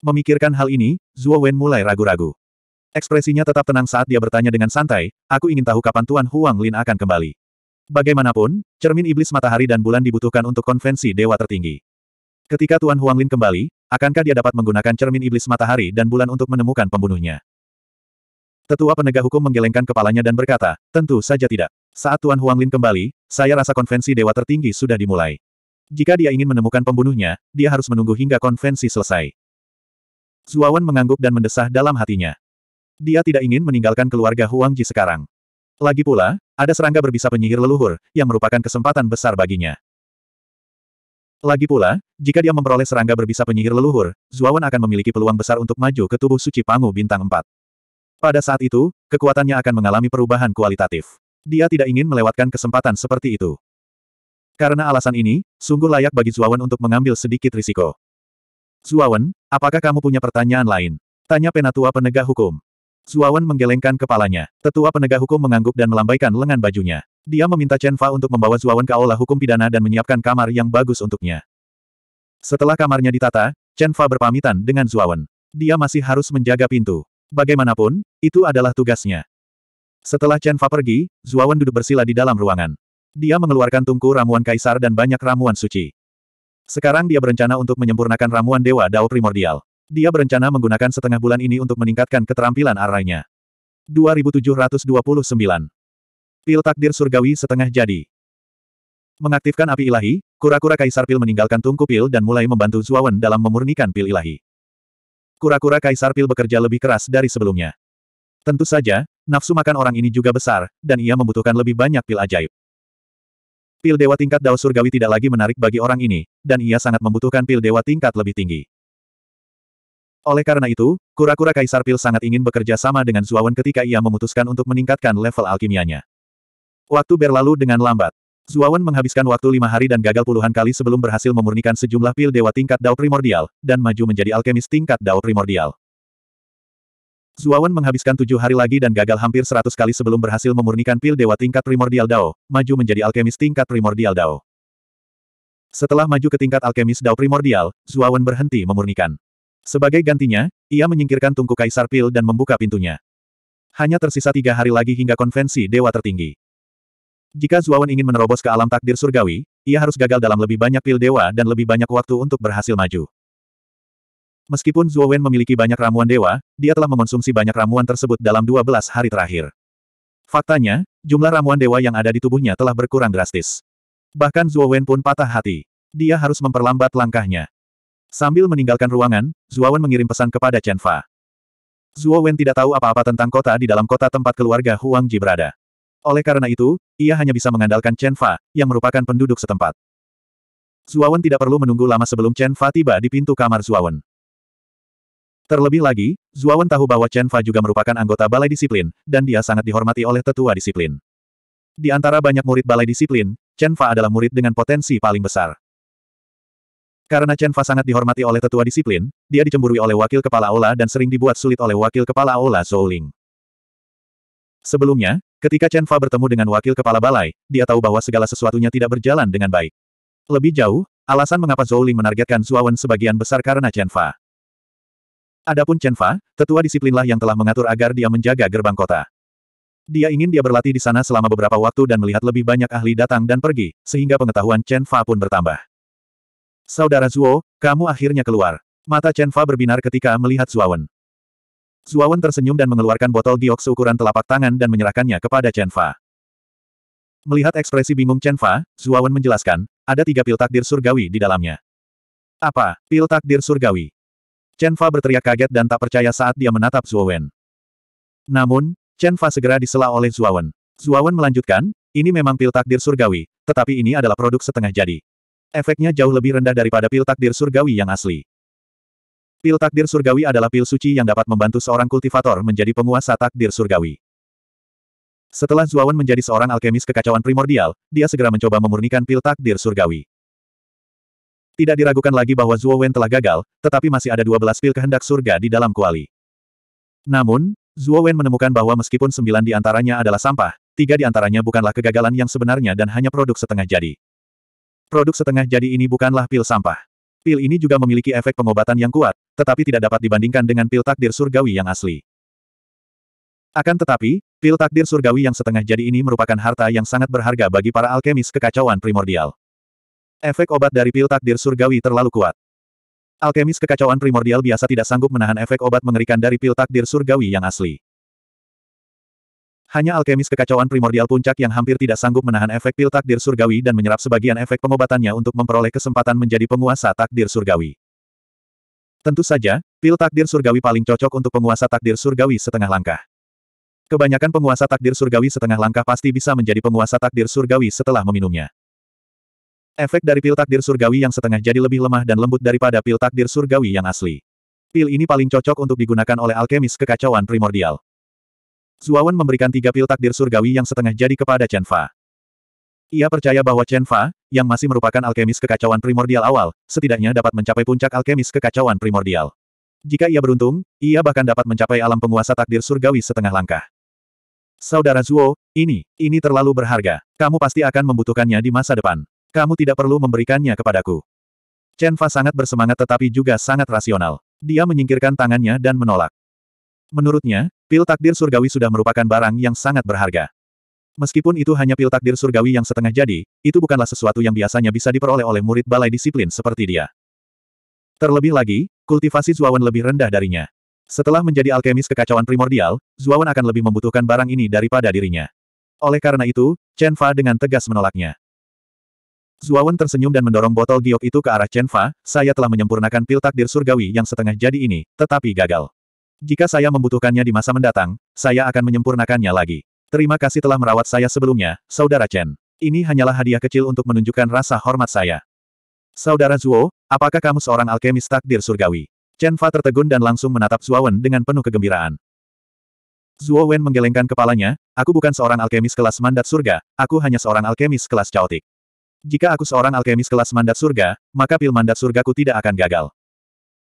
Memikirkan hal ini, Zuo Wen mulai ragu-ragu. Ekspresinya tetap tenang saat dia bertanya dengan santai, aku ingin tahu kapan Tuan Huang Lin akan kembali. Bagaimanapun, cermin iblis matahari dan bulan dibutuhkan untuk konvensi dewa tertinggi. Ketika Tuan Huang Lin kembali, akankah dia dapat menggunakan cermin iblis matahari dan bulan untuk menemukan pembunuhnya? Tetua penegak hukum menggelengkan kepalanya dan berkata, tentu saja tidak. Saat Tuan Huang Lin kembali, saya rasa konvensi dewa tertinggi sudah dimulai. Jika dia ingin menemukan pembunuhnya, dia harus menunggu hingga konvensi selesai. Zuawan mengangguk dan mendesah dalam hatinya. Dia tidak ingin meninggalkan keluarga Huang Ji sekarang. Lagi pula, ada serangga berbisa penyihir leluhur, yang merupakan kesempatan besar baginya. Lagi pula, jika dia memperoleh serangga berbisa penyihir leluhur, Zuawan akan memiliki peluang besar untuk maju ke tubuh suci Pangu Bintang 4. Pada saat itu, kekuatannya akan mengalami perubahan kualitatif. Dia tidak ingin melewatkan kesempatan seperti itu. Karena alasan ini, sungguh layak bagi Zuawan untuk mengambil sedikit risiko. Zuawan, apakah kamu punya pertanyaan lain? Tanya penatua penegak hukum. Zuawan menggelengkan kepalanya. Tetua penegak hukum mengangguk dan melambaikan lengan bajunya. Dia meminta Chen Fa untuk membawa Zuawan ke aula hukum pidana dan menyiapkan kamar yang bagus untuknya. Setelah kamarnya ditata, Chen Fa berpamitan dengan Zuawan. Dia masih harus menjaga pintu. Bagaimanapun, itu adalah tugasnya. Setelah Chen Fa pergi, Zuawan duduk bersila di dalam ruangan. Dia mengeluarkan tungku ramuan kaisar dan banyak ramuan suci. Sekarang dia berencana untuk menyempurnakan ramuan Dewa Dao Primordial. Dia berencana menggunakan setengah bulan ini untuk meningkatkan keterampilan arahnya. 2729. Pil takdir surgawi setengah jadi. Mengaktifkan api ilahi, kura-kura kaisar pil meninggalkan tungku pil dan mulai membantu Zuawan dalam memurnikan pil ilahi. Kura-kura kaisar pil bekerja lebih keras dari sebelumnya. Tentu saja, nafsu makan orang ini juga besar, dan ia membutuhkan lebih banyak pil ajaib. Pil Dewa tingkat Dao Surgawi tidak lagi menarik bagi orang ini, dan ia sangat membutuhkan pil Dewa tingkat lebih tinggi. Oleh karena itu, kura-kura Kaisar Pil sangat ingin bekerja sama dengan Zuawan ketika ia memutuskan untuk meningkatkan level alkimianya. Waktu berlalu dengan lambat. Zuawan menghabiskan waktu lima hari dan gagal puluhan kali sebelum berhasil memurnikan sejumlah pil Dewa tingkat Dao Primordial, dan maju menjadi alkemis tingkat Dao Primordial. Zuawan menghabiskan tujuh hari lagi dan gagal hampir seratus kali sebelum berhasil memurnikan pil dewa tingkat primordial Dao, maju menjadi alkemis tingkat primordial Dao. Setelah maju ke tingkat alkemis Dao primordial, Zuawan berhenti memurnikan. Sebagai gantinya, ia menyingkirkan tungku kaisar pil dan membuka pintunya. Hanya tersisa tiga hari lagi hingga konvensi dewa tertinggi. Jika Zuawan ingin menerobos ke alam takdir surgawi, ia harus gagal dalam lebih banyak pil dewa dan lebih banyak waktu untuk berhasil maju. Meskipun Zhuo Wen memiliki banyak ramuan dewa, dia telah mengonsumsi banyak ramuan tersebut dalam 12 hari terakhir. Faktanya, jumlah ramuan dewa yang ada di tubuhnya telah berkurang drastis. Bahkan Zhuo Wen pun patah hati. Dia harus memperlambat langkahnya. Sambil meninggalkan ruangan, Zhuo Wen mengirim pesan kepada Chen Fa. Zhuo Wen tidak tahu apa-apa tentang kota di dalam kota tempat keluarga Huang Ji berada. Oleh karena itu, ia hanya bisa mengandalkan Chen Fa, yang merupakan penduduk setempat. Wen tidak perlu menunggu lama sebelum Chen Fa tiba di pintu kamar Wen. Terlebih lagi, Zuawan tahu bahwa Chen Fa juga merupakan anggota balai disiplin, dan dia sangat dihormati oleh tetua disiplin. Di antara banyak murid balai disiplin, Chen Fa adalah murid dengan potensi paling besar. Karena Chen Fa sangat dihormati oleh tetua disiplin, dia dicemburui oleh wakil kepala aula dan sering dibuat sulit oleh wakil kepala aula Ling. Sebelumnya, ketika Chen Fa bertemu dengan wakil kepala balai, dia tahu bahwa segala sesuatunya tidak berjalan dengan baik. Lebih jauh, alasan mengapa Zhou Ling menargetkan Zuawan sebagian besar karena Chen Fa. Adapun Chen Fa, tetua disiplinlah yang telah mengatur agar dia menjaga gerbang kota. Dia ingin dia berlatih di sana selama beberapa waktu dan melihat lebih banyak ahli datang dan pergi, sehingga pengetahuan Chen Fa pun bertambah. Saudara Zuo, kamu akhirnya keluar. Mata Chen Fa berbinar ketika melihat Zuawan. Zuawan tersenyum dan mengeluarkan botol giok seukuran telapak tangan dan menyerahkannya kepada Chen Fa. Melihat ekspresi bingung Chen Fa, Zuawan menjelaskan, ada tiga pil takdir surgawi di dalamnya. Apa, pil takdir surgawi? Chen Fa berteriak kaget dan tak percaya saat dia menatap Wen. Namun, Chen Fa segera disela oleh Wen. Zuo Wen melanjutkan, ini memang pil takdir surgawi, tetapi ini adalah produk setengah jadi. Efeknya jauh lebih rendah daripada pil takdir surgawi yang asli. Pil takdir surgawi adalah pil suci yang dapat membantu seorang kultivator menjadi penguasa takdir surgawi. Setelah Zuawan menjadi seorang alkemis kekacauan primordial, dia segera mencoba memurnikan pil takdir surgawi. Tidak diragukan lagi bahwa Zuo Wen telah gagal, tetapi masih ada 12 pil kehendak surga di dalam kuali. Namun, Zuo Wen menemukan bahwa meskipun sembilan di antaranya adalah sampah, tiga di antaranya bukanlah kegagalan yang sebenarnya dan hanya produk setengah jadi. Produk setengah jadi ini bukanlah pil sampah. Pil ini juga memiliki efek pengobatan yang kuat, tetapi tidak dapat dibandingkan dengan pil takdir surgawi yang asli. Akan tetapi, pil takdir surgawi yang setengah jadi ini merupakan harta yang sangat berharga bagi para alkemis kekacauan primordial. Efek obat dari pil takdir surgawi terlalu kuat. Alkemis kekacauan primordial biasa tidak sanggup menahan efek obat mengerikan dari pil takdir surgawi yang asli. Hanya alkemis kekacauan primordial puncak yang hampir tidak sanggup menahan efek pil takdir surgawi dan menyerap sebagian efek pengobatannya untuk memperoleh kesempatan menjadi penguasa takdir surgawi. Tentu saja, pil takdir surgawi paling cocok untuk penguasa takdir surgawi setengah langkah. Kebanyakan penguasa takdir surgawi setengah langkah pasti bisa menjadi penguasa takdir surgawi setelah meminumnya. Efek dari pil takdir surgawi yang setengah jadi lebih lemah dan lembut daripada pil takdir surgawi yang asli. Pil ini paling cocok untuk digunakan oleh alkemis kekacauan primordial. Zuawan memberikan tiga pil takdir surgawi yang setengah jadi kepada Chen Fa. Ia percaya bahwa Chen Fa, yang masih merupakan alkemis kekacauan primordial awal, setidaknya dapat mencapai puncak alkemis kekacauan primordial. Jika ia beruntung, ia bahkan dapat mencapai alam penguasa takdir surgawi setengah langkah. Saudara Zuo, ini, ini terlalu berharga. Kamu pasti akan membutuhkannya di masa depan. Kamu tidak perlu memberikannya kepadaku. Chen Fa sangat bersemangat tetapi juga sangat rasional. Dia menyingkirkan tangannya dan menolak. Menurutnya, pil takdir surgawi sudah merupakan barang yang sangat berharga. Meskipun itu hanya pil takdir surgawi yang setengah jadi, itu bukanlah sesuatu yang biasanya bisa diperoleh oleh murid balai disiplin seperti dia. Terlebih lagi, kultivasi Zuawan lebih rendah darinya. Setelah menjadi alkemis kekacauan primordial, Zuawan akan lebih membutuhkan barang ini daripada dirinya. Oleh karena itu, Chen Fa dengan tegas menolaknya. Zuawan tersenyum dan mendorong botol giok itu ke arah Chen Fa, saya telah menyempurnakan pil takdir surgawi yang setengah jadi ini, tetapi gagal. Jika saya membutuhkannya di masa mendatang, saya akan menyempurnakannya lagi. Terima kasih telah merawat saya sebelumnya, Saudara Chen. Ini hanyalah hadiah kecil untuk menunjukkan rasa hormat saya. Saudara Zuo, apakah kamu seorang alkemis takdir surgawi? Chen Fa tertegun dan langsung menatap Zuawan dengan penuh kegembiraan. Zuo Wen menggelengkan kepalanya, aku bukan seorang alkemis kelas mandat surga, aku hanya seorang alkemis kelas caotik. Jika aku seorang alkemis kelas mandat surga, maka pil mandat surgaku tidak akan gagal.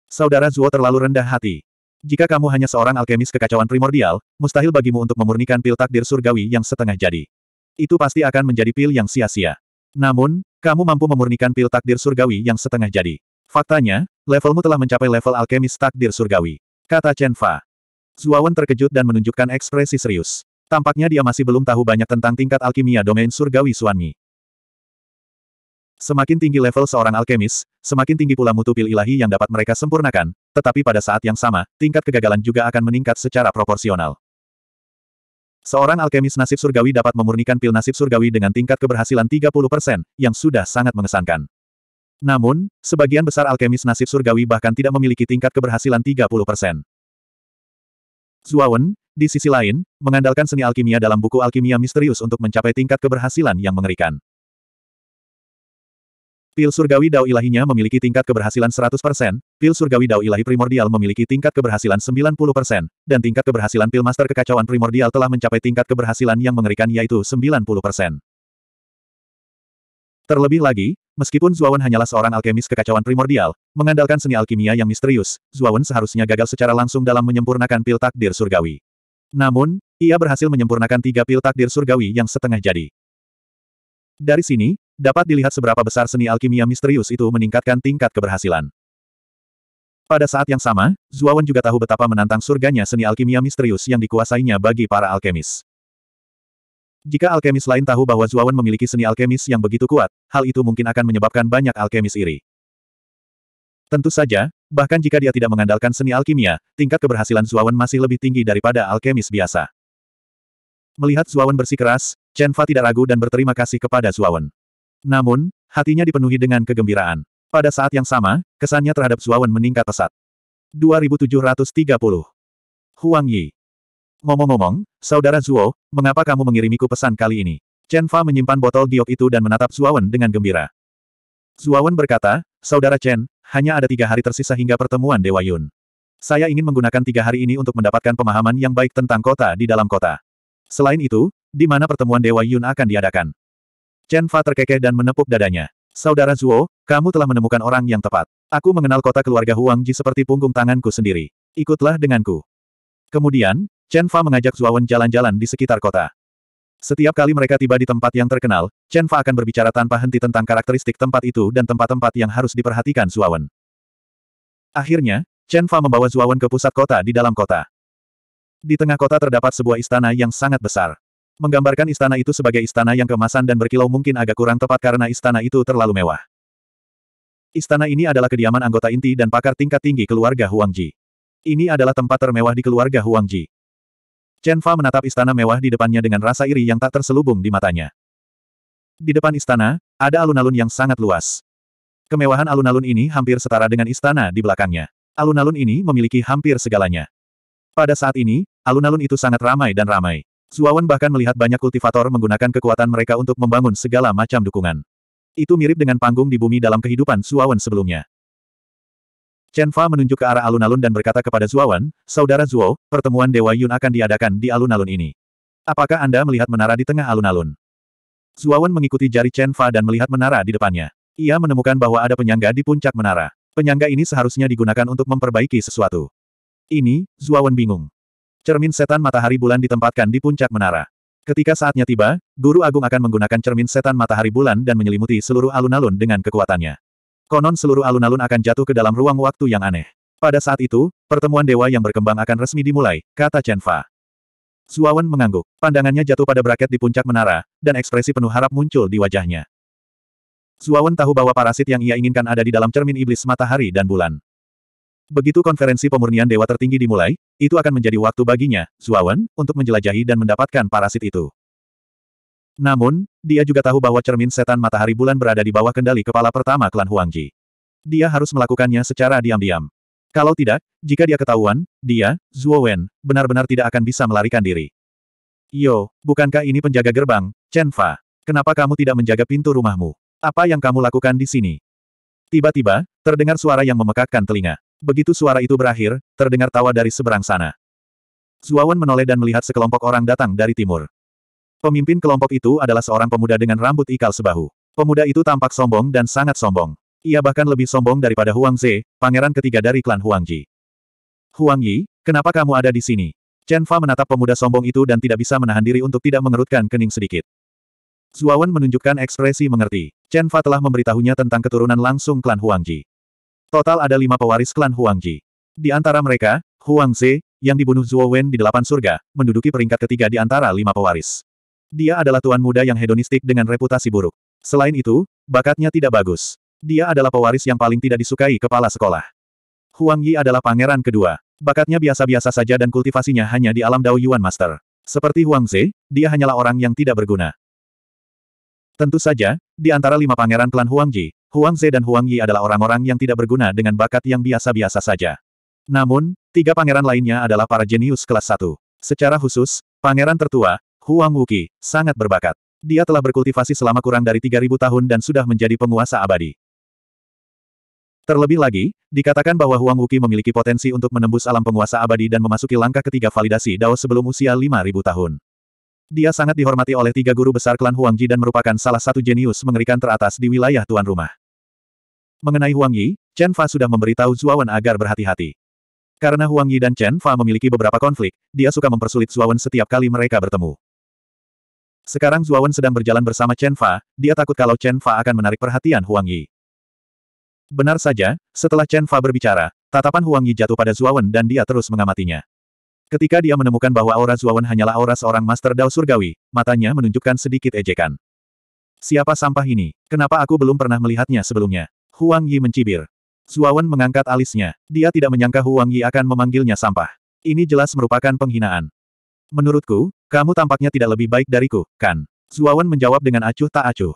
Saudara Zuo terlalu rendah hati. Jika kamu hanya seorang alkemis kekacauan primordial, mustahil bagimu untuk memurnikan pil takdir surgawi yang setengah jadi. Itu pasti akan menjadi pil yang sia-sia. Namun, kamu mampu memurnikan pil takdir surgawi yang setengah jadi. Faktanya, levelmu telah mencapai level alkemis takdir surgawi. Kata Chen Fa. Zuawan terkejut dan menunjukkan ekspresi serius. Tampaknya dia masih belum tahu banyak tentang tingkat alkimia domain surgawi Suanmi. Semakin tinggi level seorang alkemis, semakin tinggi pula mutu pil ilahi yang dapat mereka sempurnakan, tetapi pada saat yang sama, tingkat kegagalan juga akan meningkat secara proporsional. Seorang alkemis nasib surgawi dapat memurnikan pil nasib surgawi dengan tingkat keberhasilan 30%, yang sudah sangat mengesankan. Namun, sebagian besar alkemis nasib surgawi bahkan tidak memiliki tingkat keberhasilan 30%. Zuawan, di sisi lain, mengandalkan seni alkimia dalam buku Alkimia Misterius untuk mencapai tingkat keberhasilan yang mengerikan. Pil surgawi dao ilahinya memiliki tingkat keberhasilan 100%, pil surgawi dao ilahi primordial memiliki tingkat keberhasilan 90%, dan tingkat keberhasilan pil master kekacauan primordial telah mencapai tingkat keberhasilan yang mengerikan yaitu 90%. Terlebih lagi, meskipun Zuawan hanyalah seorang alkemis kekacauan primordial, mengandalkan seni alkimia yang misterius, Zuawan seharusnya gagal secara langsung dalam menyempurnakan pil takdir surgawi. Namun, ia berhasil menyempurnakan tiga pil takdir surgawi yang setengah jadi. Dari sini, dapat dilihat seberapa besar seni alkimia misterius itu meningkatkan tingkat keberhasilan. Pada saat yang sama, Zuawan juga tahu betapa menantang surganya seni alkimia misterius yang dikuasainya bagi para alkemis. Jika alkemis lain tahu bahwa Zuawan memiliki seni alkemis yang begitu kuat, hal itu mungkin akan menyebabkan banyak alkemis iri. Tentu saja, bahkan jika dia tidak mengandalkan seni alkimia, tingkat keberhasilan Zuawan masih lebih tinggi daripada alkemis biasa. Melihat Zuawan bersikeras, Chen Fa tidak ragu dan berterima kasih kepada Zuawan. Namun, hatinya dipenuhi dengan kegembiraan. Pada saat yang sama, kesannya terhadap Zuawan meningkat pesat. 2730. Huang Yi. Ngomong-ngomong, Saudara Zuo, mengapa kamu mengirimiku pesan kali ini? Chen Fa menyimpan botol giok itu dan menatap Zuawan dengan gembira. Zuawan berkata, Saudara Chen, hanya ada tiga hari tersisa hingga pertemuan Dewa Yun. Saya ingin menggunakan tiga hari ini untuk mendapatkan pemahaman yang baik tentang kota di dalam kota. Selain itu, di mana pertemuan Dewa Yun akan diadakan? Chen Fa terkekeh dan menepuk dadanya. Saudara Zuo, kamu telah menemukan orang yang tepat. Aku mengenal kota keluarga Huang Ji seperti punggung tanganku sendiri. Ikutlah denganku. Kemudian, Chen Fa mengajak Zuawan jalan-jalan di sekitar kota. Setiap kali mereka tiba di tempat yang terkenal, Chen Fa akan berbicara tanpa henti tentang karakteristik tempat itu dan tempat-tempat yang harus diperhatikan Wen. Akhirnya, Chen Fa membawa Zuawan ke pusat kota di dalam kota. Di tengah kota terdapat sebuah istana yang sangat besar. Menggambarkan istana itu sebagai istana yang kemasan dan berkilau mungkin agak kurang tepat karena istana itu terlalu mewah. Istana ini adalah kediaman anggota inti dan pakar tingkat tinggi keluarga Huangji. Ini adalah tempat termewah di keluarga Huangji. Chen Fa menatap istana mewah di depannya dengan rasa iri yang tak terselubung di matanya. Di depan istana, ada alun-alun yang sangat luas. Kemewahan alun-alun ini hampir setara dengan istana di belakangnya. Alun-alun ini memiliki hampir segalanya. Pada saat ini, alun-alun itu sangat ramai dan ramai. Zuawan bahkan melihat banyak kultivator menggunakan kekuatan mereka untuk membangun segala macam dukungan. Itu mirip dengan panggung di bumi dalam kehidupan Zuawan sebelumnya. Chen Fa menunjuk ke arah alun-alun dan berkata kepada Zuawan, Saudara Zuo, pertemuan Dewa Yun akan diadakan di alun-alun ini. Apakah Anda melihat menara di tengah alun-alun? Zuawan mengikuti jari Chen Fa dan melihat menara di depannya. Ia menemukan bahwa ada penyangga di puncak menara. Penyangga ini seharusnya digunakan untuk memperbaiki sesuatu. Ini, Zuawan bingung. Cermin setan matahari bulan ditempatkan di puncak menara. Ketika saatnya tiba, Guru Agung akan menggunakan cermin setan matahari bulan dan menyelimuti seluruh alun-alun dengan kekuatannya. Konon seluruh alun-alun akan jatuh ke dalam ruang waktu yang aneh. Pada saat itu, pertemuan dewa yang berkembang akan resmi dimulai, kata Chen Fa. Zuawan mengangguk, pandangannya jatuh pada braket di puncak menara, dan ekspresi penuh harap muncul di wajahnya. Zuawan tahu bahwa parasit yang ia inginkan ada di dalam cermin iblis matahari dan bulan. Begitu konferensi pemurnian dewa tertinggi dimulai, itu akan menjadi waktu baginya, Zuawan, untuk menjelajahi dan mendapatkan parasit itu. Namun, dia juga tahu bahwa cermin setan matahari bulan berada di bawah kendali kepala pertama klan Huangji. Dia harus melakukannya secara diam-diam. Kalau tidak, jika dia ketahuan, dia, Zuo Wen, benar-benar tidak akan bisa melarikan diri. Yo, bukankah ini penjaga gerbang, Chen Fa? Kenapa kamu tidak menjaga pintu rumahmu? Apa yang kamu lakukan di sini? Tiba-tiba, terdengar suara yang memekakkan telinga. Begitu suara itu berakhir, terdengar tawa dari seberang sana. Zuawan menoleh dan melihat sekelompok orang datang dari timur. Pemimpin kelompok itu adalah seorang pemuda dengan rambut ikal sebahu. Pemuda itu tampak sombong dan sangat sombong. Ia bahkan lebih sombong daripada Huang Ze, pangeran ketiga dari klan Huang Ji. Huang Yi, kenapa kamu ada di sini? Chen Fa menatap pemuda sombong itu dan tidak bisa menahan diri untuk tidak mengerutkan kening sedikit. Zuawan menunjukkan ekspresi mengerti. Chen Fa telah memberitahunya tentang keturunan langsung klan Huang Ji. Total ada lima pewaris klan Huang Ji. Di antara mereka, Huang Ze, yang dibunuh Zuo Wen di delapan surga, menduduki peringkat ketiga di antara lima pewaris. Dia adalah tuan muda yang hedonistik dengan reputasi buruk. Selain itu, bakatnya tidak bagus. Dia adalah pewaris yang paling tidak disukai kepala sekolah. Huang Yi adalah pangeran kedua. Bakatnya biasa-biasa saja dan kultivasinya hanya di alam Dao Yuan Master. Seperti Huang Ze, dia hanyalah orang yang tidak berguna. Tentu saja, di antara lima pangeran klan Huang Ji, Huang Ze dan Huang Yi adalah orang-orang yang tidak berguna dengan bakat yang biasa-biasa saja. Namun, tiga pangeran lainnya adalah para jenius kelas satu. Secara khusus, pangeran tertua, Huang Wuki, sangat berbakat. Dia telah berkultivasi selama kurang dari 3.000 tahun dan sudah menjadi penguasa abadi. Terlebih lagi, dikatakan bahwa Huang Wuki memiliki potensi untuk menembus alam penguasa abadi dan memasuki langkah ketiga validasi Dao sebelum usia 5.000 tahun. Dia sangat dihormati oleh tiga guru besar klan Huang Ji dan merupakan salah satu jenius mengerikan teratas di wilayah tuan rumah. Mengenai Huang Yi, Chen Fa sudah memberitahu Zuawan agar berhati-hati. Karena Huang Yi dan Chen Fa memiliki beberapa konflik, dia suka mempersulit Zuawan setiap kali mereka bertemu. Sekarang Zuawan sedang berjalan bersama Chen Fa, dia takut kalau Chen Fa akan menarik perhatian Huang Yi. Benar saja, setelah Chen Fa berbicara, tatapan Huang Yi jatuh pada Zuawan dan dia terus mengamatinya. Ketika dia menemukan bahwa aura Zuawan hanyalah aura seorang Master Dao Surgawi, matanya menunjukkan sedikit ejekan. Siapa sampah ini? Kenapa aku belum pernah melihatnya sebelumnya? Huang Yi mencibir. Zuawan mengangkat alisnya. Dia tidak menyangka Huang Yi akan memanggilnya sampah. Ini jelas merupakan penghinaan. Menurutku, kamu tampaknya tidak lebih baik dariku, kan? Zuawan menjawab dengan acuh tak acuh.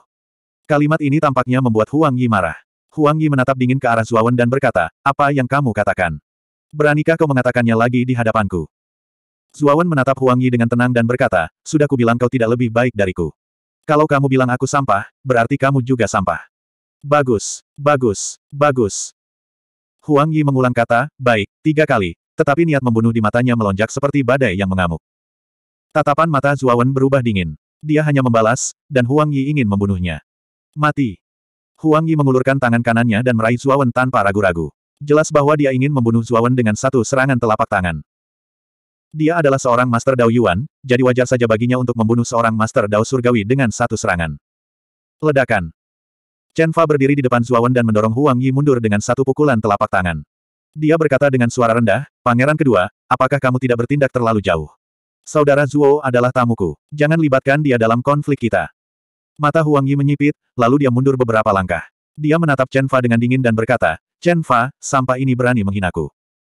Kalimat ini tampaknya membuat Huang Yi marah. Huang Yi menatap dingin ke arah Zuawan dan berkata, apa yang kamu katakan? Beranikah kau mengatakannya lagi di hadapanku? Zuawan menatap Huang Yi dengan tenang dan berkata, sudah kubilang kau tidak lebih baik dariku. Kalau kamu bilang aku sampah, berarti kamu juga sampah. Bagus, bagus, bagus. Huang Yi mengulang kata, baik, tiga kali. Tetapi niat membunuh di matanya melonjak seperti badai yang mengamuk. Tatapan mata Zuawan berubah dingin. Dia hanya membalas, dan Huang Yi ingin membunuhnya. Mati. Huang Yi mengulurkan tangan kanannya dan meraih Zuawan tanpa ragu-ragu. Jelas bahwa dia ingin membunuh Zuawan dengan satu serangan telapak tangan. Dia adalah seorang Master Dao Yuan, jadi wajar saja baginya untuk membunuh seorang Master Dao Surgawi dengan satu serangan. Ledakan. Chen Fa berdiri di depan Zuawan dan mendorong Huang Yi mundur dengan satu pukulan telapak tangan. Dia berkata dengan suara rendah, Pangeran kedua, apakah kamu tidak bertindak terlalu jauh? Saudara Zuo adalah tamuku. Jangan libatkan dia dalam konflik kita. Mata Huang Yi menyipit, lalu dia mundur beberapa langkah. Dia menatap Chen Fa dengan dingin dan berkata, Chen Fa, sampah ini berani menghinaku.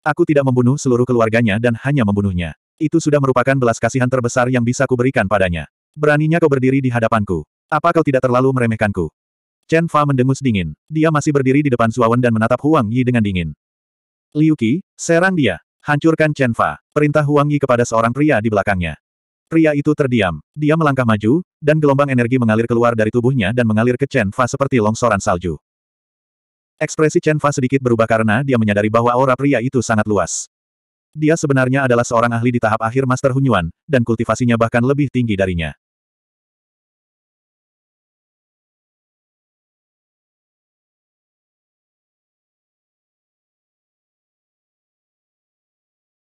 Aku tidak membunuh seluruh keluarganya dan hanya membunuhnya. Itu sudah merupakan belas kasihan terbesar yang bisa kuberikan padanya. Beraninya kau berdiri di hadapanku. Apa kau tidak terlalu meremehkanku? Chen Fa mendengus dingin. Dia masih berdiri di depan Suawan dan menatap Huang Yi dengan dingin. Liu Qi, serang dia. Hancurkan Chen Fa. Perintah Huang Yi kepada seorang pria di belakangnya. Pria itu terdiam. Dia melangkah maju, dan gelombang energi mengalir keluar dari tubuhnya dan mengalir ke Chen Fa seperti longsoran salju. Ekspresi Chen Fa sedikit berubah karena dia menyadari bahwa aura pria itu sangat luas. Dia sebenarnya adalah seorang ahli di tahap akhir Master Hunyuan, dan kultivasinya bahkan lebih tinggi darinya.